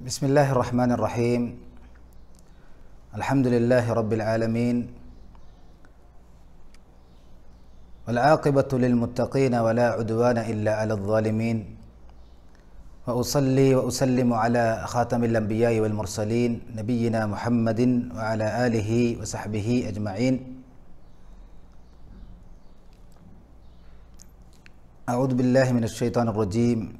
بسم الله الرحمن الرحيم الحمد لله رب العالمين والعاقبة للمتقين ولا عدوان إلا على الظالمين وأصلي وأسلم على خاتم الأنبياء والمرسلين نبينا محمد وعلى آله وصحبه أجمعين أعوذ بالله من الشيطان الرجيم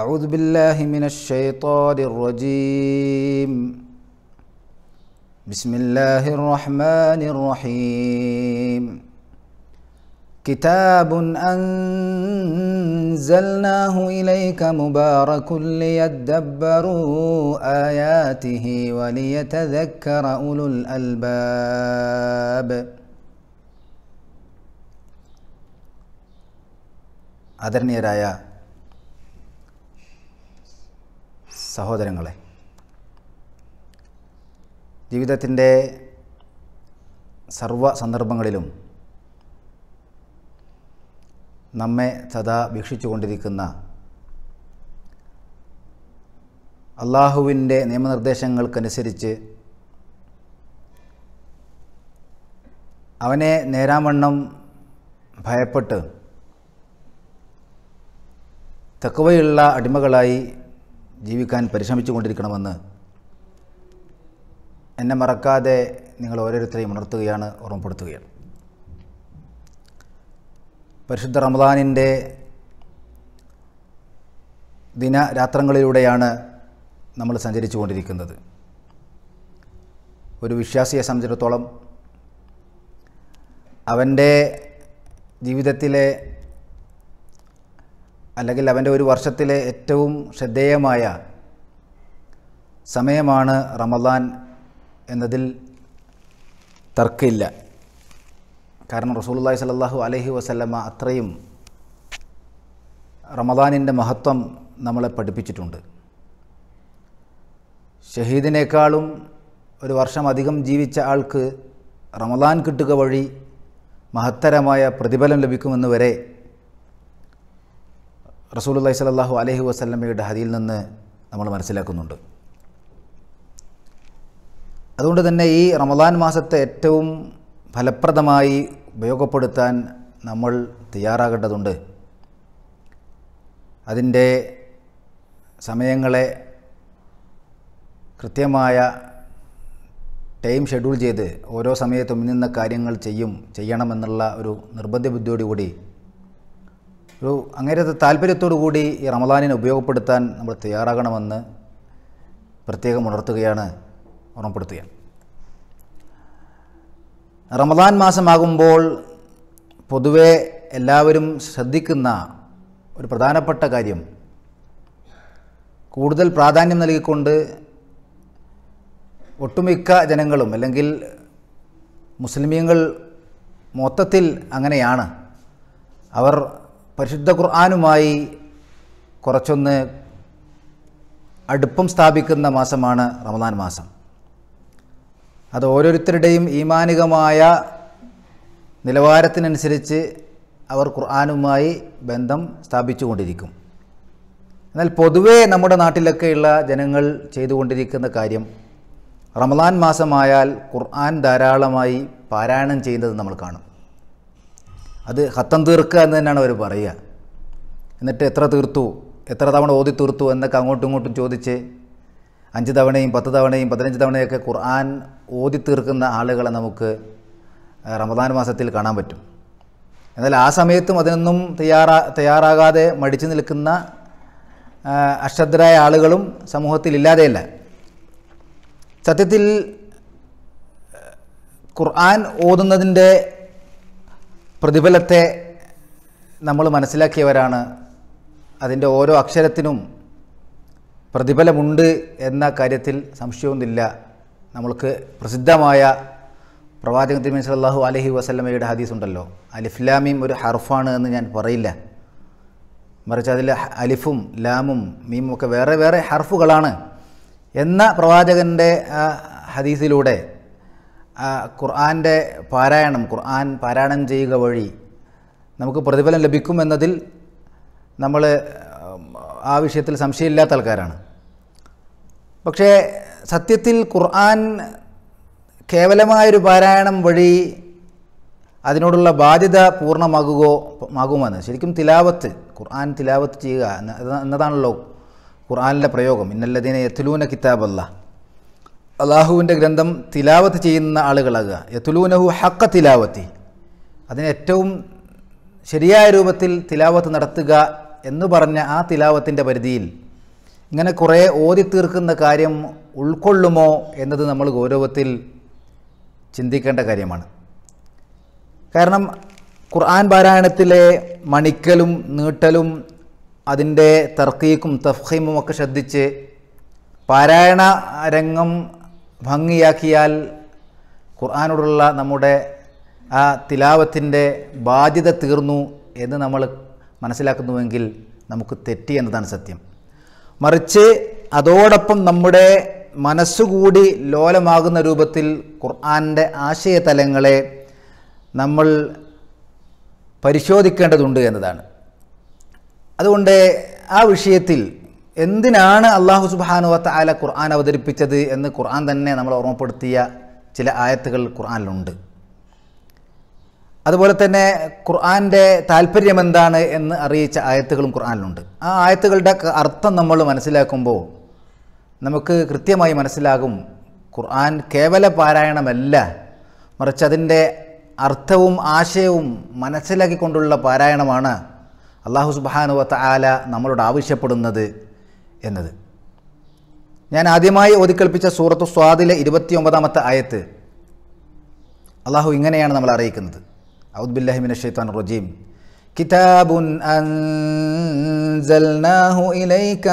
أعوذ بالله من الشيطان الرجيم بسم الله الرحمن الرحيم كتاب أنزلناه إليك مبارك ليدبروا آياته وليتذكر أولو الألباب आदरणीयराया സഹോദരങ്ങളെ ജീവിതത്തിൻ്റെ സർവ സന്ദർഭങ്ങളിലും നമ്മെ സദാ വീക്ഷിച്ചുകൊണ്ടിരിക്കുന്ന അള്ളാഹുവിൻ്റെ നിയമനിർദ്ദേശങ്ങൾക്കനുസരിച്ച് അവനെ നേരാമണ്ണം ഭയപ്പെട്ട് തക്കവയുള്ള അടിമകളായി ജീവിക്കാൻ പരിശ്രമിച്ചുകൊണ്ടിരിക്കണമെന്ന് എന്നെ മറക്കാതെ നിങ്ങൾ ഓരോരുത്തരെയും ഉണർത്തുകയാണ് ഓർമ്മപ്പെടുത്തുകയാണ് പരിശുദ്ധ റമദാനിൻ്റെ ദിനരാത്രങ്ങളിലൂടെയാണ് നമ്മൾ സഞ്ചരിച്ചു കൊണ്ടിരിക്കുന്നത് ഒരു വിശ്വാസിയെ സംബന്ധിച്ചിടത്തോളം അവൻ്റെ ജീവിതത്തിലെ അല്ലെങ്കിൽ അവൻ്റെ ഒരു വർഷത്തിലെ ഏറ്റവും ശ്രദ്ധേയമായ സമയമാണ് റമദാൻ എന്നതിൽ തർക്കമില്ല കാരണം റസൂലുള്ളാഹി സ്വല്ലല്ലാഹു അലൈഹി വസല്ലമ അത്രയും റമദാനിൻ്റെ മഹത്വം നമ്മളെ പഠിപ്പിച്ചിട്ടുണ്ട് ഷഹീദിനേക്കാളും ഒരു വർഷം അധികം ജീവിച്ച ആൾക്ക് റമദാൻ കിട്ടുക വഴി മഹത്തരമായ പ്രതിഫലം ലഭിക്കുമെന്ന് വരെ റസൂലുല്ലാഹി സ്വലല്ലാഹു അലഹി വസ്ലമയുടെ ഹതിയിൽ നിന്ന് നമ്മൾ മനസ്സിലാക്കുന്നുണ്ട് അതുകൊണ്ട് തന്നെ ഈ റമദാൻ മാസത്തെ ഏറ്റവും ഫലപ്രദമായി ഉപയോഗപ്പെടുത്താൻ നമ്മൾ തയ്യാറാകേണ്ടതുണ്ട് അതിൻ്റെ സമയങ്ങളെ കൃത്യമായ ടൈം ഷെഡ്യൂൾ ചെയ്ത് ഓരോ സമയത്തും ഇന്ന കാര്യങ്ങൾ ചെയ്യും ചെയ്യണമെന്നുള്ള ഒരു നിർബന്ധ ബുദ്ധിയോടുകൂടി ഒരു അങ്ങേരത്തെ താല്പര്യത്തോടു കൂടി ഈ റമദാനിനെ ഉപയോഗപ്പെടുത്താൻ നമ്മൾ തയ്യാറാകണമെന്ന് പ്രത്യേകം ഉണർത്തുകയാണ് ഓർമ്മപ്പെടുത്തുക റമദാൻ മാസമാകുമ്പോൾ പൊതുവെ എല്ലാവരും ശ്രദ്ധിക്കുന്ന ഒരു പ്രധാനപ്പെട്ട കാര്യം കൂടുതൽ പ്രാധാന്യം നൽകിക്കൊണ്ട് ഒട്ടുമിക്ക ജനങ്ങളും അല്ലെങ്കിൽ മുസ്ലിമീങ്ങൾ മൊത്തത്തിൽ അങ്ങനെയാണ് അവർ പരിശുദ്ധ ഖുർആാനുമായി കുറച്ചൊന്ന് അടുപ്പം സ്ഥാപിക്കുന്ന മാസമാണ് റമദാൻ മാസം അത് ഓരോരുത്തരുടെയും ഈമാനികമായ നിലവാരത്തിനനുസരിച്ച് അവർ ഖുർആാനുമായി ബന്ധം സ്ഥാപിച്ചുകൊണ്ടിരിക്കും എന്നാൽ പൊതുവേ നമ്മുടെ നാട്ടിലൊക്കെയുള്ള ജനങ്ങൾ ചെയ്തുകൊണ്ടിരിക്കുന്ന കാര്യം റമദാൻ മാസമായാൽ ഖുർആൻ ധാരാളമായി പാരായണം ചെയ്യുന്നത് നമ്മൾ കാണും അത് ഹത്തം തീർക്കുക എന്ന് തന്നെയാണ് അവർ പറയുക എന്നിട്ട് എത്ര തീർത്തു എത്ര തവണ ഓതി തീർത്തു എന്നൊക്കെ അങ്ങോട്ടും ഇങ്ങോട്ടും ചോദിച്ച് അഞ്ച് തവണയും പത്ത് തവണയും പതിനഞ്ച് തവണയൊക്കെ ഖുർആൻ ഓതി തീർക്കുന്ന ആളുകളെ നമുക്ക് റമദാൻ മാസത്തിൽ കാണാൻ പറ്റും എന്നാൽ ആ സമയത്തും അതിനൊന്നും തയ്യാറാ തയ്യാറാകാതെ മടിച്ചു നിൽക്കുന്ന അശ്രദ്ധരായ ആളുകളും സമൂഹത്തിൽ ഇല്ലാതെയല്ല സത്യത്തിൽ ഖുർആൻ ഓതുന്നതിൻ്റെ പ്രതിഫലത്തെ നമ്മൾ മനസ്സിലാക്കിയവരാണ് അതിൻ്റെ ഓരോ അക്ഷരത്തിനും പ്രതിഫലമുണ്ട് എന്ന കാര്യത്തിൽ സംശയമൊന്നുമില്ല നമ്മൾക്ക് പ്രസിദ്ധമായ പ്രവാചകൻ തിരുമൻ സല്ലാഹു അലഹി വസല്ലമയുടെ ഹദീസ് ഉണ്ടല്ലോ അലിഫ്ലാമീം ഒരു ഹർഫാണ് എന്ന് ഞാൻ പറയില്ല മറിച്ച് അതിൽ അലിഫും ലാമും മീമും ഒക്കെ വേറെ വേറെ ഹർഫുകളാണ് എന്ന പ്രവാചകൻ്റെ ഹദീസിലൂടെ ഖുർആാൻ്റെ പാരായണം ഖുർആൻ പാരായണം ചെയ്യുക വഴി നമുക്ക് പ്രതിഫലം ലഭിക്കുമെന്നതിൽ നമ്മൾ ആ വിഷയത്തിൽ സംശയമില്ലാത്ത ആൾക്കാരാണ് പക്ഷേ സത്യത്തിൽ ഖുർആൻ കേവലമായൊരു പാരായണം വഴി അതിനോടുള്ള ബാധ്യത പൂർണ്ണമാകുകയോ ആകുമെന്ന് ശരിക്കും തിലാവത്ത് ഖുർആൻ തിലാവത്ത് ചെയ്യുക എന്നതാണല്ലോ ഖുർആനിലെ പ്രയോഗം ഇന്നല്ലതിനെ എത്തിലൂന കിതാബല്ല അള്ളാഹുവിൻ്റെ ഗ്രന്ഥം തിലാവത്ത് ചെയ്യുന്ന ആളുകളാകുക യത്തുലൂനഹു ഹക്ക തിലാവത്തി അതിന് ഏറ്റവും ശരിയായ രൂപത്തിൽ തിലാവത്ത് നടത്തുക എന്ന് പറഞ്ഞ ആ തിലാവത്തിൻ്റെ പരിധിയിൽ ഇങ്ങനെ കുറേ ഓതിത്തീർക്കുന്ന കാര്യം ഉൾക്കൊള്ളുമോ എന്നത് നമ്മൾ ഗൗരവത്തിൽ ചിന്തിക്കേണ്ട കാര്യമാണ് കാരണം ഖുർആൻ പാരായണത്തിലെ മണിക്കലും നീട്ടലും അതിൻ്റെ തർക്കീക്കും തഫീമും ഒക്കെ ശ്രദ്ധിച്ച് പാരായണ രംഗം ഭംഗിയാക്കിയാൽ ഖുർആാനോടുള്ള നമ്മുടെ ആ തിലാവത്തിൻ്റെ ബാധ്യത തീർന്നു എന്ന് നമ്മൾ മനസ്സിലാക്കുന്നുവെങ്കിൽ നമുക്ക് തെറ്റി എന്നതാണ് സത്യം മറിച്ച് അതോടൊപ്പം നമ്മുടെ മനസ്സുകൂടി ലോലമാകുന്ന രൂപത്തിൽ ഖുർആാൻ്റെ ആശയതലങ്ങളെ നമ്മൾ പരിശോധിക്കേണ്ടതുണ്ട് എന്നതാണ് അതുകൊണ്ട് ആ വിഷയത്തിൽ എന്തിനാണ് അള്ളാഹു സുബാനുവത്ത ആല ഖുർആൻ അവതരിപ്പിച്ചത് എന്ന് ഖുർആൻ തന്നെ നമ്മൾ ഓർമ്മപ്പെടുത്തിയ ചില ആയത്തുകൾ ഖുർആനിലുണ്ട് അതുപോലെ തന്നെ ഖുർആൻ്റെ താല്പര്യം എന്താണ് എന്ന് അറിയിച്ച ആയത്തുകളും ഖുർആനിലുണ്ട് ആ ആയത്തുകളുടെ അർത്ഥം നമ്മൾ മനസ്സിലാക്കുമ്പോൾ നമുക്ക് കൃത്യമായി മനസ്സിലാകും ഖുർആൻ കേവല പാരായണമല്ല മറിച്ച് അതിൻ്റെ അർത്ഥവും ആശയവും മനസ്സിലാക്കിക്കൊണ്ടുള്ള പാരായണമാണ് അള്ളാഹു സുബാനുവത്ത ആല നമ്മളോട് ആവശ്യപ്പെടുന്നത് എന്നത് ഞാൻ ആദ്യമായി ഓതിക്കൽപ്പിച്ച സൂറത്തു സ്വാദിലെ ഇരുപത്തിയൊമ്പതാമത്തെ ആയത്ത് അള്ളാഹു ഇങ്ങനെയാണ് നമ്മൾ അറിയിക്കുന്നത് ഔദ്ബില്ലാഹിമിൻ ഷെയ്ത്താൻ റജീം അൻസൽനാഹു ഇലൈക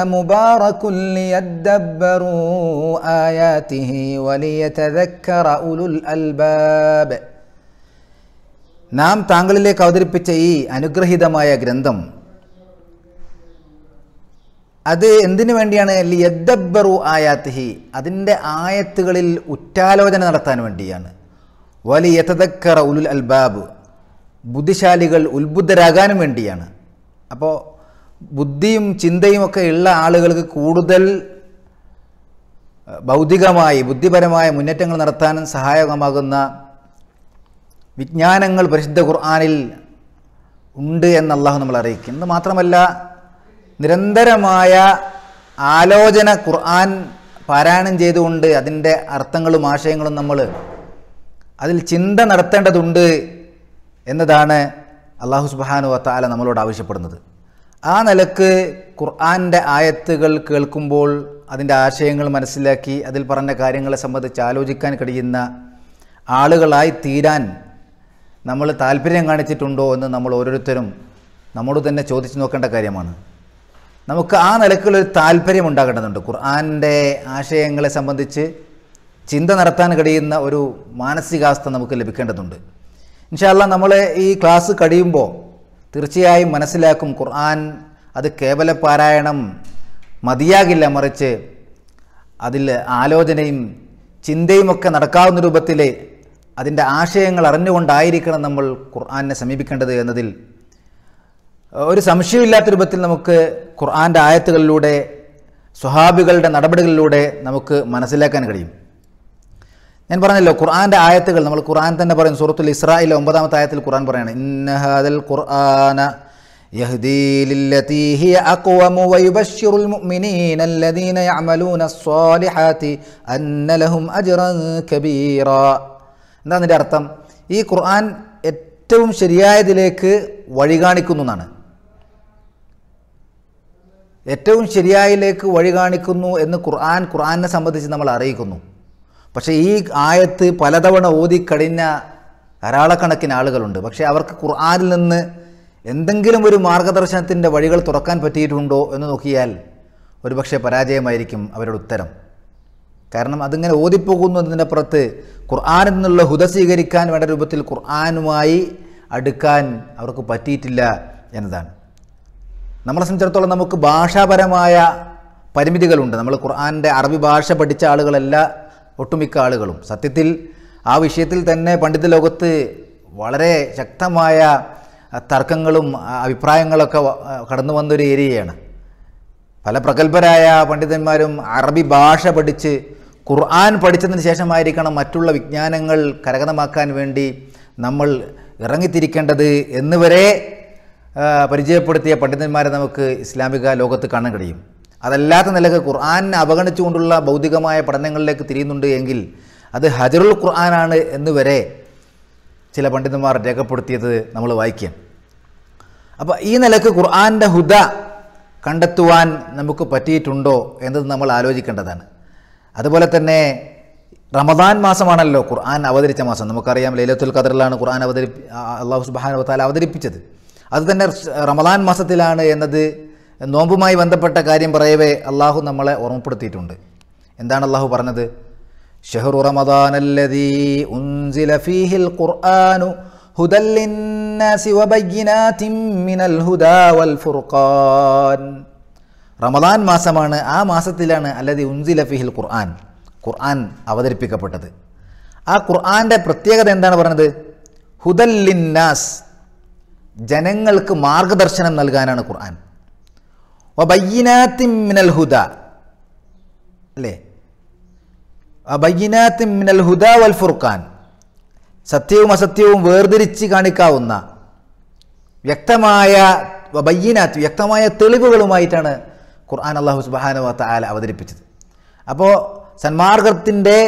വലിയതദക്കറ ഉലുൽ നാം താങ്കളിലേക്ക് അവതരിപ്പിച്ച ഈ അനുഗ്രഹീതമായ ഗ്രന്ഥം അത് എന്തിനു വേണ്ടിയാണ് ലിയദ്ബറു ആയാത്തിഹി അതിൻ്റെ ആയത്തുകളിൽ ഉറ്റാലോചന നടത്താൻ വേണ്ടിയാണ് വലി യഥതക്കറ ഉലുൽ അൽബാബ് ബുദ്ധിശാലികൾ ഉത്ബുദ്ധരാകാനും വേണ്ടിയാണ് അപ്പോൾ ബുദ്ധിയും ചിന്തയും ഒക്കെ ഉള്ള ആളുകൾക്ക് കൂടുതൽ ഭൗതികമായി ബുദ്ധിപരമായ മുന്നേറ്റങ്ങൾ നടത്താനും സഹായകമാകുന്ന വിജ്ഞാനങ്ങൾ പരിശുദ്ധ ഖുർആാനിൽ ഉണ്ട് എന്നല്ലാഹു നമ്മൾ എന്ന് മാത്രമല്ല നിരന്തരമായ ആലോചന ഖുർആൻ പാരായണം ചെയ്തുകൊണ്ട് അതിൻ്റെ അർത്ഥങ്ങളും ആശയങ്ങളും നമ്മൾ അതിൽ ചിന്ത നടത്തേണ്ടതുണ്ട് എന്നതാണ് അള്ളാഹു സുബാനു വത്താല നമ്മളോട് ആവശ്യപ്പെടുന്നത് ആ നിലക്ക് ഖുർആാൻ്റെ ആയത്തുകൾ കേൾക്കുമ്പോൾ അതിൻ്റെ ആശയങ്ങൾ മനസ്സിലാക്കി അതിൽ പറഞ്ഞ കാര്യങ്ങളെ സംബന്ധിച്ച് ആലോചിക്കാൻ കഴിയുന്ന ആളുകളായി തീരാൻ നമ്മൾ താല്പര്യം കാണിച്ചിട്ടുണ്ടോ എന്ന് നമ്മൾ ഓരോരുത്തരും നമ്മോട് തന്നെ ചോദിച്ചു നോക്കേണ്ട കാര്യമാണ് നമുക്ക് ആ നിലക്കുള്ളൊരു താല്പര്യം ഉണ്ടാകേണ്ടതുണ്ട് ഖുർആാനിൻ്റെ ആശയങ്ങളെ സംബന്ധിച്ച് ചിന്ത നടത്താൻ കഴിയുന്ന ഒരു മാനസികാവസ്ഥ നമുക്ക് ലഭിക്കേണ്ടതുണ്ട് ഇൻഷാല്ല നമ്മൾ ഈ ക്ലാസ് കഴിയുമ്പോൾ തീർച്ചയായും മനസ്സിലാക്കും ഖുർആൻ അത് കേവല പാരായണം മതിയാകില്ല മറിച്ച് അതിൽ ആലോചനയും ചിന്തയുമൊക്കെ നടക്കാവുന്ന രൂപത്തിൽ അതിൻ്റെ ആശയങ്ങൾ അറിഞ്ഞുകൊണ്ടായിരിക്കണം നമ്മൾ ഖുർആാനിനെ സമീപിക്കേണ്ടത് എന്നതിൽ ഒരു സംശയമില്ലാത്ത രൂപത്തിൽ നമുക്ക് ഖുർആാൻ്റെ ആയത്തുകളിലൂടെ സ്വഹാബികളുടെ നടപടികളിലൂടെ നമുക്ക് മനസ്സിലാക്കാൻ കഴിയും ഞാൻ പറഞ്ഞല്ലോ ഖുർആാൻ്റെ ആയത്തുകൾ നമ്മൾ ഖുർആൻ തന്നെ പറയും സുഹൃത്തുൽ ഇസ്രായിലെ ഒമ്പതാമത്തെ ആയത്തിൽ ഖുർആൻ പറയാണ് ഇന്നഹദൽ ഖുർആന يهدي എന്താണ് അർത്ഥം ഈ ഖുർആൻ ഏറ്റവും ശരിയായതിലേക്ക് വഴി കാണിക്കുന്നു എന്നാണ് ഏറ്റവും ശരിയായിലേക്ക് വഴി കാണിക്കുന്നു എന്ന് ഖുർആൻ ഖുർആനെ സംബന്ധിച്ച് നമ്മൾ അറിയിക്കുന്നു പക്ഷേ ഈ ആയത്ത് പലതവണ ഓതിക്കഴിഞ്ഞ ധാരാളക്കണക്കിന് ആളുകളുണ്ട് പക്ഷേ അവർക്ക് ഖുർആാനിൽ നിന്ന് എന്തെങ്കിലും ഒരു മാർഗദർശനത്തിൻ്റെ വഴികൾ തുറക്കാൻ പറ്റിയിട്ടുണ്ടോ എന്ന് നോക്കിയാൽ ഒരുപക്ഷെ പരാജയമായിരിക്കും അവരുടെ ഉത്തരം കാരണം അതിങ്ങനെ ഓതിപ്പോകുന്നു പുറത്ത് ഖുർആാനിൽ നിന്നുള്ള ഹുദ സ്വീകരിക്കാൻ വേണ്ട രൂപത്തിൽ ഖുർആാനുമായി അടുക്കാൻ അവർക്ക് പറ്റിയിട്ടില്ല എന്നതാണ് നമ്മളെ സംബന്ധിച്ചിടത്തോളം നമുക്ക് ഭാഷാപരമായ പരിമിതികളുണ്ട് നമ്മൾ ഖുർആാൻ്റെ അറബി ഭാഷ പഠിച്ച ആളുകളല്ല ഒട്ടുമിക്ക ആളുകളും സത്യത്തിൽ ആ വിഷയത്തിൽ തന്നെ പണ്ഡിത ലോകത്ത് വളരെ ശക്തമായ തർക്കങ്ങളും അഭിപ്രായങ്ങളൊക്കെ കടന്നു വന്നൊരു ഏരിയയാണ് പല പ്രഗത്ഭരായ പണ്ഡിതന്മാരും അറബി ഭാഷ പഠിച്ച് ഖുർആൻ പഠിച്ചതിന് ശേഷമായിരിക്കണം മറ്റുള്ള വിജ്ഞാനങ്ങൾ കരകതമാക്കാൻ വേണ്ടി നമ്മൾ ഇറങ്ങിത്തിരിക്കേണ്ടത് എന്നുവരെ പരിചയപ്പെടുത്തിയ പണ്ഡിതന്മാരെ നമുക്ക് ഇസ്ലാമിക ലോകത്ത് കാണാൻ കഴിയും അതല്ലാത്ത നിലക്ക് ഖുർആാനെ അവഗണിച്ചുകൊണ്ടുള്ള ഭൗതികമായ പഠനങ്ങളിലേക്ക് തിരിയുന്നുണ്ട് എങ്കിൽ അത് ഹജറുൽ ഖുർആനാണ് എന്ന് വരെ ചില പണ്ഡിതന്മാർ രേഖപ്പെടുത്തിയത് നമ്മൾ വായിക്കാം അപ്പോൾ ഈ നിലക്ക് ഖുർആാൻ്റെ ഹുദ കണ്ടെത്തുവാൻ നമുക്ക് പറ്റിയിട്ടുണ്ടോ എന്നത് നമ്മൾ ആലോചിക്കേണ്ടതാണ് അതുപോലെ തന്നെ റമദാൻ മാസമാണല്ലോ ഖുർആൻ അവതരിച്ച മാസം നമുക്കറിയാം ലൈലത്തുൽ ഖദറിലാണ് ഖുർആൻ അവതരി അള്ളാഹു സുബാൻ താല അവതരിപ്പിച്ചത് അതുതന്നെ റമദാൻ മാസത്തിലാണ് എന്നത് നോമ്പുമായി ബന്ധപ്പെട്ട കാര്യം പറയവേ അള്ളാഹു നമ്മളെ ഓർമ്മപ്പെടുത്തിയിട്ടുണ്ട് എന്താണ് അള്ളാഹു പറഞ്ഞത് ഷെഹ്റു റമദാനല്ലദീ ഉൻസില ഫീഹിൽ ഹുദല്ലിന്നാസി മിനൽ ഹുദാ വൽ ഫുർഖാൻ റമദാൻ മാസമാണ് ആ മാസത്തിലാണ് അല്ലതി ഉൻസില ഫിഹിൽ ഖുർആൻ ഖുർആൻ അവതരിപ്പിക്കപ്പെട്ടത് ആ ഖുർആൻ്റെ പ്രത്യേകത എന്താണ് പറഞ്ഞത് ഹുദല്ലിന്നാസ് ജനങ്ങൾക്ക് മാർഗദർശനം നൽകാനാണ് ഖുർആൻ മിനൽ ഹുദ അല്ലേ മിനൽ ഹുദ വൽ ഫുർഖാൻ സത്യവും അസത്യവും വേർതിരിച്ച് കാണിക്കാവുന്ന വ്യക്തമായ വബയ്യനാത്ത് വ്യക്തമായ തെളിവുകളുമായിട്ടാണ് ഖുർആൻ അള്ളാഹു സുബാന ആല അവതരിപ്പിച്ചത് അപ്പോൾ സന്മാർഗത്തിൻ്റെ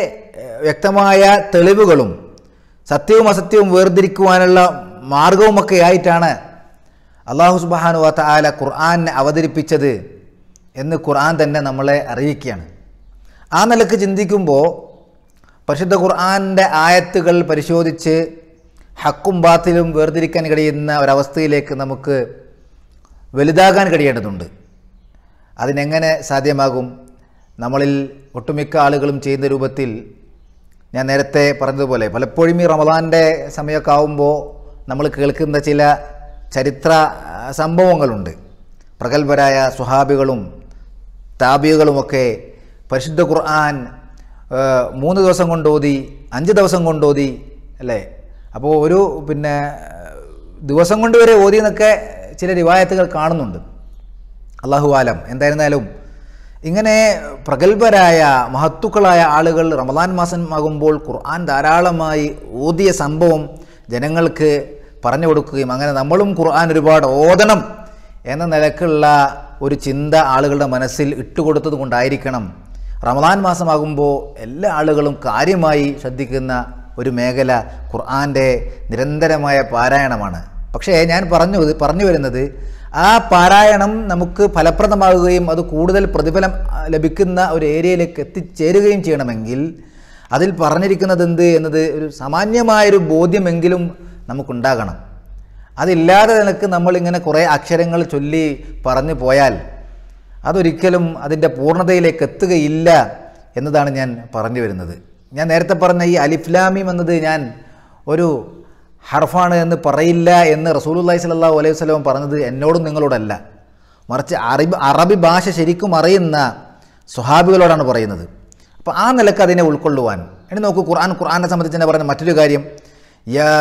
വ്യക്തമായ തെളിവുകളും സത്യവും അസത്യവും വേർതിരിക്കുവാനുള്ള മാർഗവുമൊക്കെ ആയിട്ടാണ് അള്ളാഹു സുബാനു വാത്ത ആല ഖുർആാനെ അവതരിപ്പിച്ചത് എന്ന് ഖുർആൻ തന്നെ നമ്മളെ അറിയിക്കുകയാണ് ആ നിലക്ക് ചിന്തിക്കുമ്പോൾ പരിശുദ്ധ ഖുർആാനിൻ്റെ ആയത്തുകൾ പരിശോധിച്ച് ഹക്കും ബാത്തിലും വേർതിരിക്കാൻ കഴിയുന്ന ഒരവസ്ഥയിലേക്ക് നമുക്ക് വലുതാകാൻ കഴിയേണ്ടതുണ്ട് അതിനെങ്ങനെ സാധ്യമാകും നമ്മളിൽ ഒട്ടുമിക്ക ആളുകളും ചെയ്യുന്ന രൂപത്തിൽ ഞാൻ നേരത്തെ പറഞ്ഞതുപോലെ പലപ്പോഴും ഈ റമദാൻ്റെ സമയമൊക്കെ ആവുമ്പോൾ നമ്മൾ കേൾക്കുന്ന ചില ചരിത്ര സംഭവങ്ങളുണ്ട് പ്രഗത്ഭരായ സുഹാബികളും താബികളുമൊക്കെ പരിശുദ്ധ ഖുർആൻ മൂന്ന് ദിവസം കൊണ്ടോതി അഞ്ച് ദിവസം കൊണ്ടോതി അല്ലേ അപ്പോൾ ഒരു പിന്നെ ദിവസം കൊണ്ടുവരെ ഓതി എന്നൊക്കെ ചില റിവായത്തുകൾ കാണുന്നുണ്ട് അള്ളാഹു ആലം എന്തായിരുന്നാലും ഇങ്ങനെ പ്രഗത്ഭരായ മഹത്തുക്കളായ ആളുകൾ റമദാൻ മാസമാകുമ്പോൾ ഖുർആൻ ധാരാളമായി ഓതിയ സംഭവം ജനങ്ങൾക്ക് പറഞ്ഞു കൊടുക്കുകയും അങ്ങനെ നമ്മളും ഖുർആൻ ഒരുപാട് ഓതണം എന്ന നിലക്കുള്ള ഒരു ചിന്ത ആളുകളുടെ മനസ്സിൽ ഇട്ടുകൊടുത്തത് കൊണ്ടായിരിക്കണം റമദാൻ മാസമാകുമ്പോൾ എല്ലാ ആളുകളും കാര്യമായി ശ്രദ്ധിക്കുന്ന ഒരു മേഖല ഖുർആൻ്റെ നിരന്തരമായ പാരായണമാണ് പക്ഷേ ഞാൻ പറഞ്ഞു പറഞ്ഞു വരുന്നത് ആ പാരായണം നമുക്ക് ഫലപ്രദമാകുകയും അത് കൂടുതൽ പ്രതിഫലം ലഭിക്കുന്ന ഒരു ഏരിയയിലേക്ക് എത്തിച്ചേരുകയും ചെയ്യണമെങ്കിൽ അതിൽ പറഞ്ഞിരിക്കുന്നത് എന്ത് എന്നത് ഒരു സാമാന്യമായൊരു ബോധ്യമെങ്കിലും നമുക്കുണ്ടാകണം അതില്ലാതെ നിനക്ക് നമ്മളിങ്ങനെ കുറേ അക്ഷരങ്ങൾ ചൊല്ലി പറഞ്ഞു പോയാൽ അതൊരിക്കലും അതിൻ്റെ പൂർണ്ണതയിലേക്ക് എത്തുകയില്ല എന്നതാണ് ഞാൻ പറഞ്ഞു വരുന്നത് ഞാൻ നേരത്തെ പറഞ്ഞ ഈ അലിഫ്ലാമിം എന്നത് ഞാൻ ഒരു ഹർഫാണ് എന്ന് പറയില്ല എന്ന് റസൂലുല്ലാഹി സ്വല്ലാ അലൈഹി സ്വലം പറഞ്ഞത് എന്നോടും നിങ്ങളോടല്ല മറിച്ച് അറബി അറബി ഭാഷ ശരിക്കും അറിയുന്ന സ്വഹാബികളോടാണ് പറയുന്നത് അപ്പോൾ ആ നിലക്ക് അതിനെ ഉൾക്കൊള്ളുവാൻ ഇനി നോക്കൂ ഖുർആൻ ഖുർആനെ സംബന്ധിച്ച് തന്നെ പറഞ്ഞ മറ്റൊരു കാര്യം യാ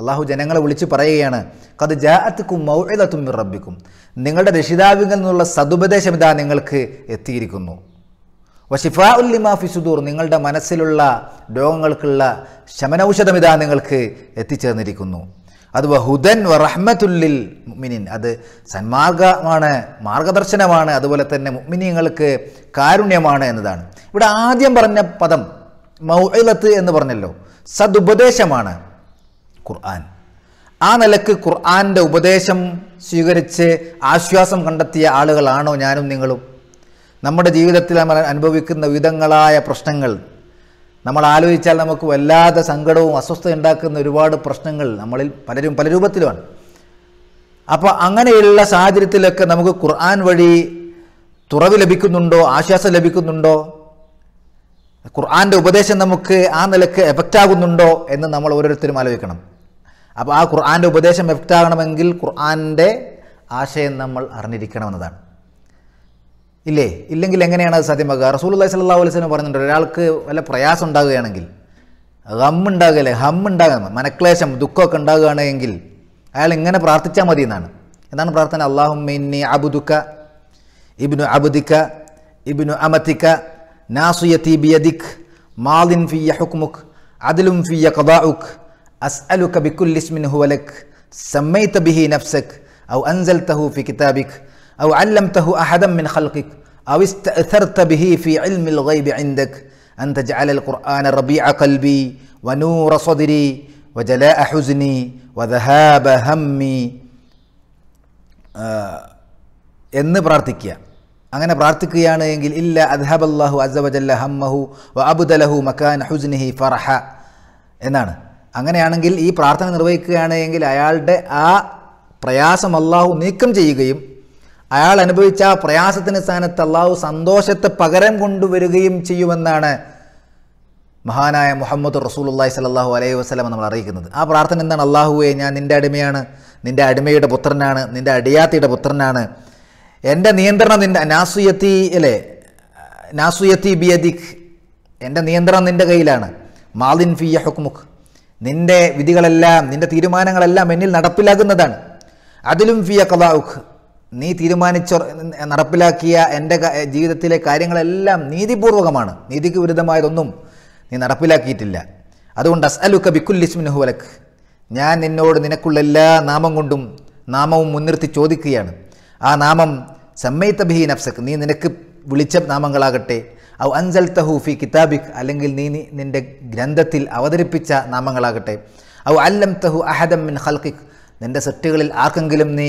അള്ളാഹു ജനങ്ങളെ വിളിച്ച് പറയുകയാണ് കത് ജാഅത്തുക്കും മൗഇദത്തും മിർ റബ്ബിക്കും നിങ്ങളുടെ രക്ഷിതാവിൽ നിന്നുള്ള സതുപദേശം ഇതാ നിങ്ങൾക്ക് എത്തിയിരിക്കുന്നു വഷിഫാ ഉല്ലിമാ സുദൂർ നിങ്ങളുടെ മനസ്സിലുള്ള രോഗങ്ങൾക്കുള്ള ശമനൌഷധം ഇതാ നിങ്ങൾക്ക് എത്തിച്ചേർന്നിരിക്കുന്നു അത് വഹുദൻ വറഹ്മത്തുല്ലിൽ മുഅ്മിനിൻ അത് സന്മാർഗമാണ് മാർഗദർശനമാണ് അതുപോലെ തന്നെ മുഅ്മിനീങ്ങൾക്ക് കാരുണ്യമാണ് എന്നതാണ് ഇവിടെ ആദ്യം പറഞ്ഞ പദം മൗഇലത്ത് എന്ന് പറഞ്ഞല്ലോ സതുപദേശമാണ് ഖുർആൻ ആ നിലക്ക് ഖുർആാൻ്റെ ഉപദേശം സ്വീകരിച്ച് ആശ്വാസം കണ്ടെത്തിയ ആളുകളാണോ ഞാനും നിങ്ങളും നമ്മുടെ ജീവിതത്തിൽ നമ്മൾ അനുഭവിക്കുന്ന വിധങ്ങളായ പ്രശ്നങ്ങൾ നമ്മൾ ആലോചിച്ചാൽ നമുക്ക് വല്ലാതെ സങ്കടവും അസ്വസ്ഥത ഉണ്ടാക്കുന്ന ഒരുപാട് പ്രശ്നങ്ങൾ നമ്മളിൽ പലരും പല രൂപത്തിലുമാണ് അപ്പോൾ അങ്ങനെയുള്ള സാഹചര്യത്തിലൊക്കെ നമുക്ക് ഖുർആൻ വഴി തുറവ് ലഭിക്കുന്നുണ്ടോ ആശ്വാസം ലഭിക്കുന്നുണ്ടോ ഖുർആാൻ്റെ ഉപദേശം നമുക്ക് ആ നിലക്ക് എഫക്റ്റ് ആകുന്നുണ്ടോ എന്ന് നമ്മൾ ഓരോരുത്തരും ആലോചിക്കണം അപ്പോൾ ആ ഖുർആാൻ്റെ ഉപദേശം എഫക്റ്റ് ആകണമെങ്കിൽ ഖുർആാൻ്റെ ആശയം നമ്മൾ അറിഞ്ഞിരിക്കണമെന്നതാണ് ഇല്ലേ ഇല്ലെങ്കിൽ എങ്ങനെയാണ് അത് സാധ്യമാക്കുക റസൂലുല്ലാഹി അലൈഹി സ്വലം പറഞ്ഞിട്ടുണ്ട് ഒരാൾക്ക് വല്ല പ്രയാസം ഉണ്ടാകുകയാണെങ്കിൽ ഹം ഉണ്ടാകുകയല്ലേ ഹം ഉണ്ടാകുക മനക്ലേശം ദുഃഖമൊക്കെ ഉണ്ടാകുകയാണെങ്കിൽ അയാൾ ഇങ്ങനെ പ്രാർത്ഥിച്ചാൽ മതി എന്നാണ് എന്താണ് പ്രാർത്ഥന അള്ളാഹുമിന്നി അബുദുക്ക ഇബ്നു അബുദിക്ക ഇബ്നു അമത്തിക്ക നാസുയത്തി ബിയദിഖ് മാലിൻ ഫിയ ഹുക്മുഖ് അദിലും ഫിയ കദാഉഖ് അസ്അലുക ബിക്കുല്ലിസ്മിൻ ഹുവലക് സമ്മൈത ബിഹി നഫ്സക് ഔ അൻസൽതഹു ഫി കിതാബിക് أو علمته أحدا من خلقك أو استأثرت به في علم الغيب عندك أن تجعل القرآن ربيع قلبي ونور صدري وجلاء حزني وذهاب همي എന്ന് പ്രാർത്ഥിക്കുക അങ്ങനെ പ്രാർത്ഥിക്കുകയാണ് എങ്കിൽ ഇല്ല അദ്ഹബ് അള്ളാഹു അസവജല്ല ഹമ്മഹു വ അബുദലഹു മക്കാൻ ഹുസ്നിഹി ഫറഹ എന്നാണ് അങ്ങനെയാണെങ്കിൽ ഈ പ്രാർത്ഥന നിർവഹിക്കുകയാണ് എങ്കിൽ അയാളുടെ ആ പ്രയാസം അള്ളാഹു നീക്കം ചെയ്യുകയും അയാൾ അനുഭവിച്ച ആ പ്രയാസത്തിന് സ്ഥാനത്ത് അള്ളാഹു സന്തോഷത്തെ പകരം കൊണ്ടുവരികയും ചെയ്യുമെന്നാണ് മഹാനായ മുഹമ്മദ് അള്ളഹി സലാഹു അലൈഹി വസ്ലം നമ്മൾ അറിയിക്കുന്നത് ആ പ്രാർത്ഥന എന്താണ് അള്ളാഹുവെ ഞാൻ നിൻ്റെ അടിമയാണ് നിൻ്റെ അടിമയുടെ പുത്രനാണ് നിൻ്റെ അടിയാത്തിയുടെ പുത്രനാണ് എൻ്റെ നിയന്ത്രണം നിൻ്റെ നാസുയത്തി അല്ലേ നാസുയത്തി ബിയദിഖ് എൻ്റെ നിയന്ത്രണം നിൻ്റെ കയ്യിലാണ് മാലിൻ ഫിയ ഹുക്മുഖ് നിൻ്റെ വിധികളെല്ലാം നിൻ്റെ തീരുമാനങ്ങളെല്ലാം എന്നിൽ നടപ്പിലാകുന്നതാണ് അതിലും ഫിയ കലാഉഖ് നീ തീരുമാനിച്ച നടപ്പിലാക്കിയ എൻ്റെ ജീവിതത്തിലെ കാര്യങ്ങളെല്ലാം നീതിപൂർവകമാണ് നീതിക്ക് വിരുദ്ധമായതൊന്നും നീ നടപ്പിലാക്കിയിട്ടില്ല അതുകൊണ്ട് അസ്അലുക്ക ബിക്കുല്ലിസ്മിന് ഹുവലക്ക് ഞാൻ നിന്നോട് നിനക്കുള്ള എല്ലാ നാമം കൊണ്ടും നാമവും മുൻനിർത്തി ചോദിക്കുകയാണ് ആ നാമം സമ്മയിത്ത ബിഹി നഫ്സക്ക് നീ നിനക്ക് വിളിച്ച നാമങ്ങളാകട്ടെ ഔ അൻസൽ തഹൂഫി കിതാബിക് അല്ലെങ്കിൽ നീ നിൻ്റെ ഗ്രന്ഥത്തിൽ അവതരിപ്പിച്ച നാമങ്ങളാകട്ടെ ഔ അല്ലം തഹു അഹദം മിൻ ഹൽക്കിക് നിൻ്റെ സൃഷ്ടികളിൽ ആർക്കെങ്കിലും നീ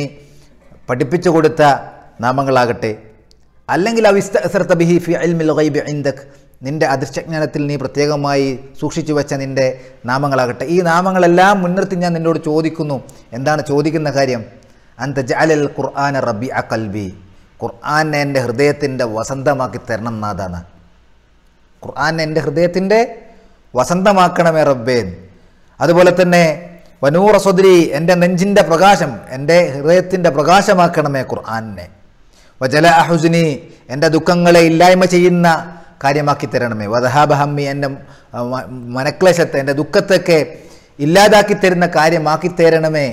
പഠിപ്പിച്ചു കൊടുത്ത നാമങ്ങളാകട്ടെ അല്ലെങ്കിൽ നിന്റെ അദൃശ്യജ്ഞാനത്തിൽ നീ പ്രത്യേകമായി സൂക്ഷിച്ചു വെച്ച നിന്റെ നാമങ്ങളാകട്ടെ ഈ നാമങ്ങളെല്ലാം മുൻനിർത്തി ഞാൻ നിന്നോട് ചോദിക്കുന്നു എന്താണ് ചോദിക്കുന്ന കാര്യം അന്ത ജാലൽ ഖുർആൻ റബി അ കൽബി ഖുർആൻ എൻ്റെ ഹൃദയത്തിൻ്റെ വസന്തമാക്കി തരണം നാഥാണ് ഖുർആൻ എൻ്റെ ഹൃദയത്തിൻ്റെ വസന്തമാക്കണമേ റബ്ബേൻ അതുപോലെ തന്നെ വനൂറ സ്വദരി എൻ്റെ നെഞ്ചിൻ്റെ പ്രകാശം എൻ്റെ ഹൃദയത്തിൻ്റെ പ്രകാശമാക്കണമേ ഖുർആാനിനെ വജല അഹുസിനി എൻ്റെ ദുഃഖങ്ങളെ ഇല്ലായ്മ ചെയ്യുന്ന കാര്യമാക്കി തരണമേ വധഹാബഹമ്മി എൻ്റെ മനക്ലേശത്തെ എൻ്റെ ദുഃഖത്തൊക്കെ ഇല്ലാതാക്കി തരുന്ന കാര്യമാക്കി തരണമേ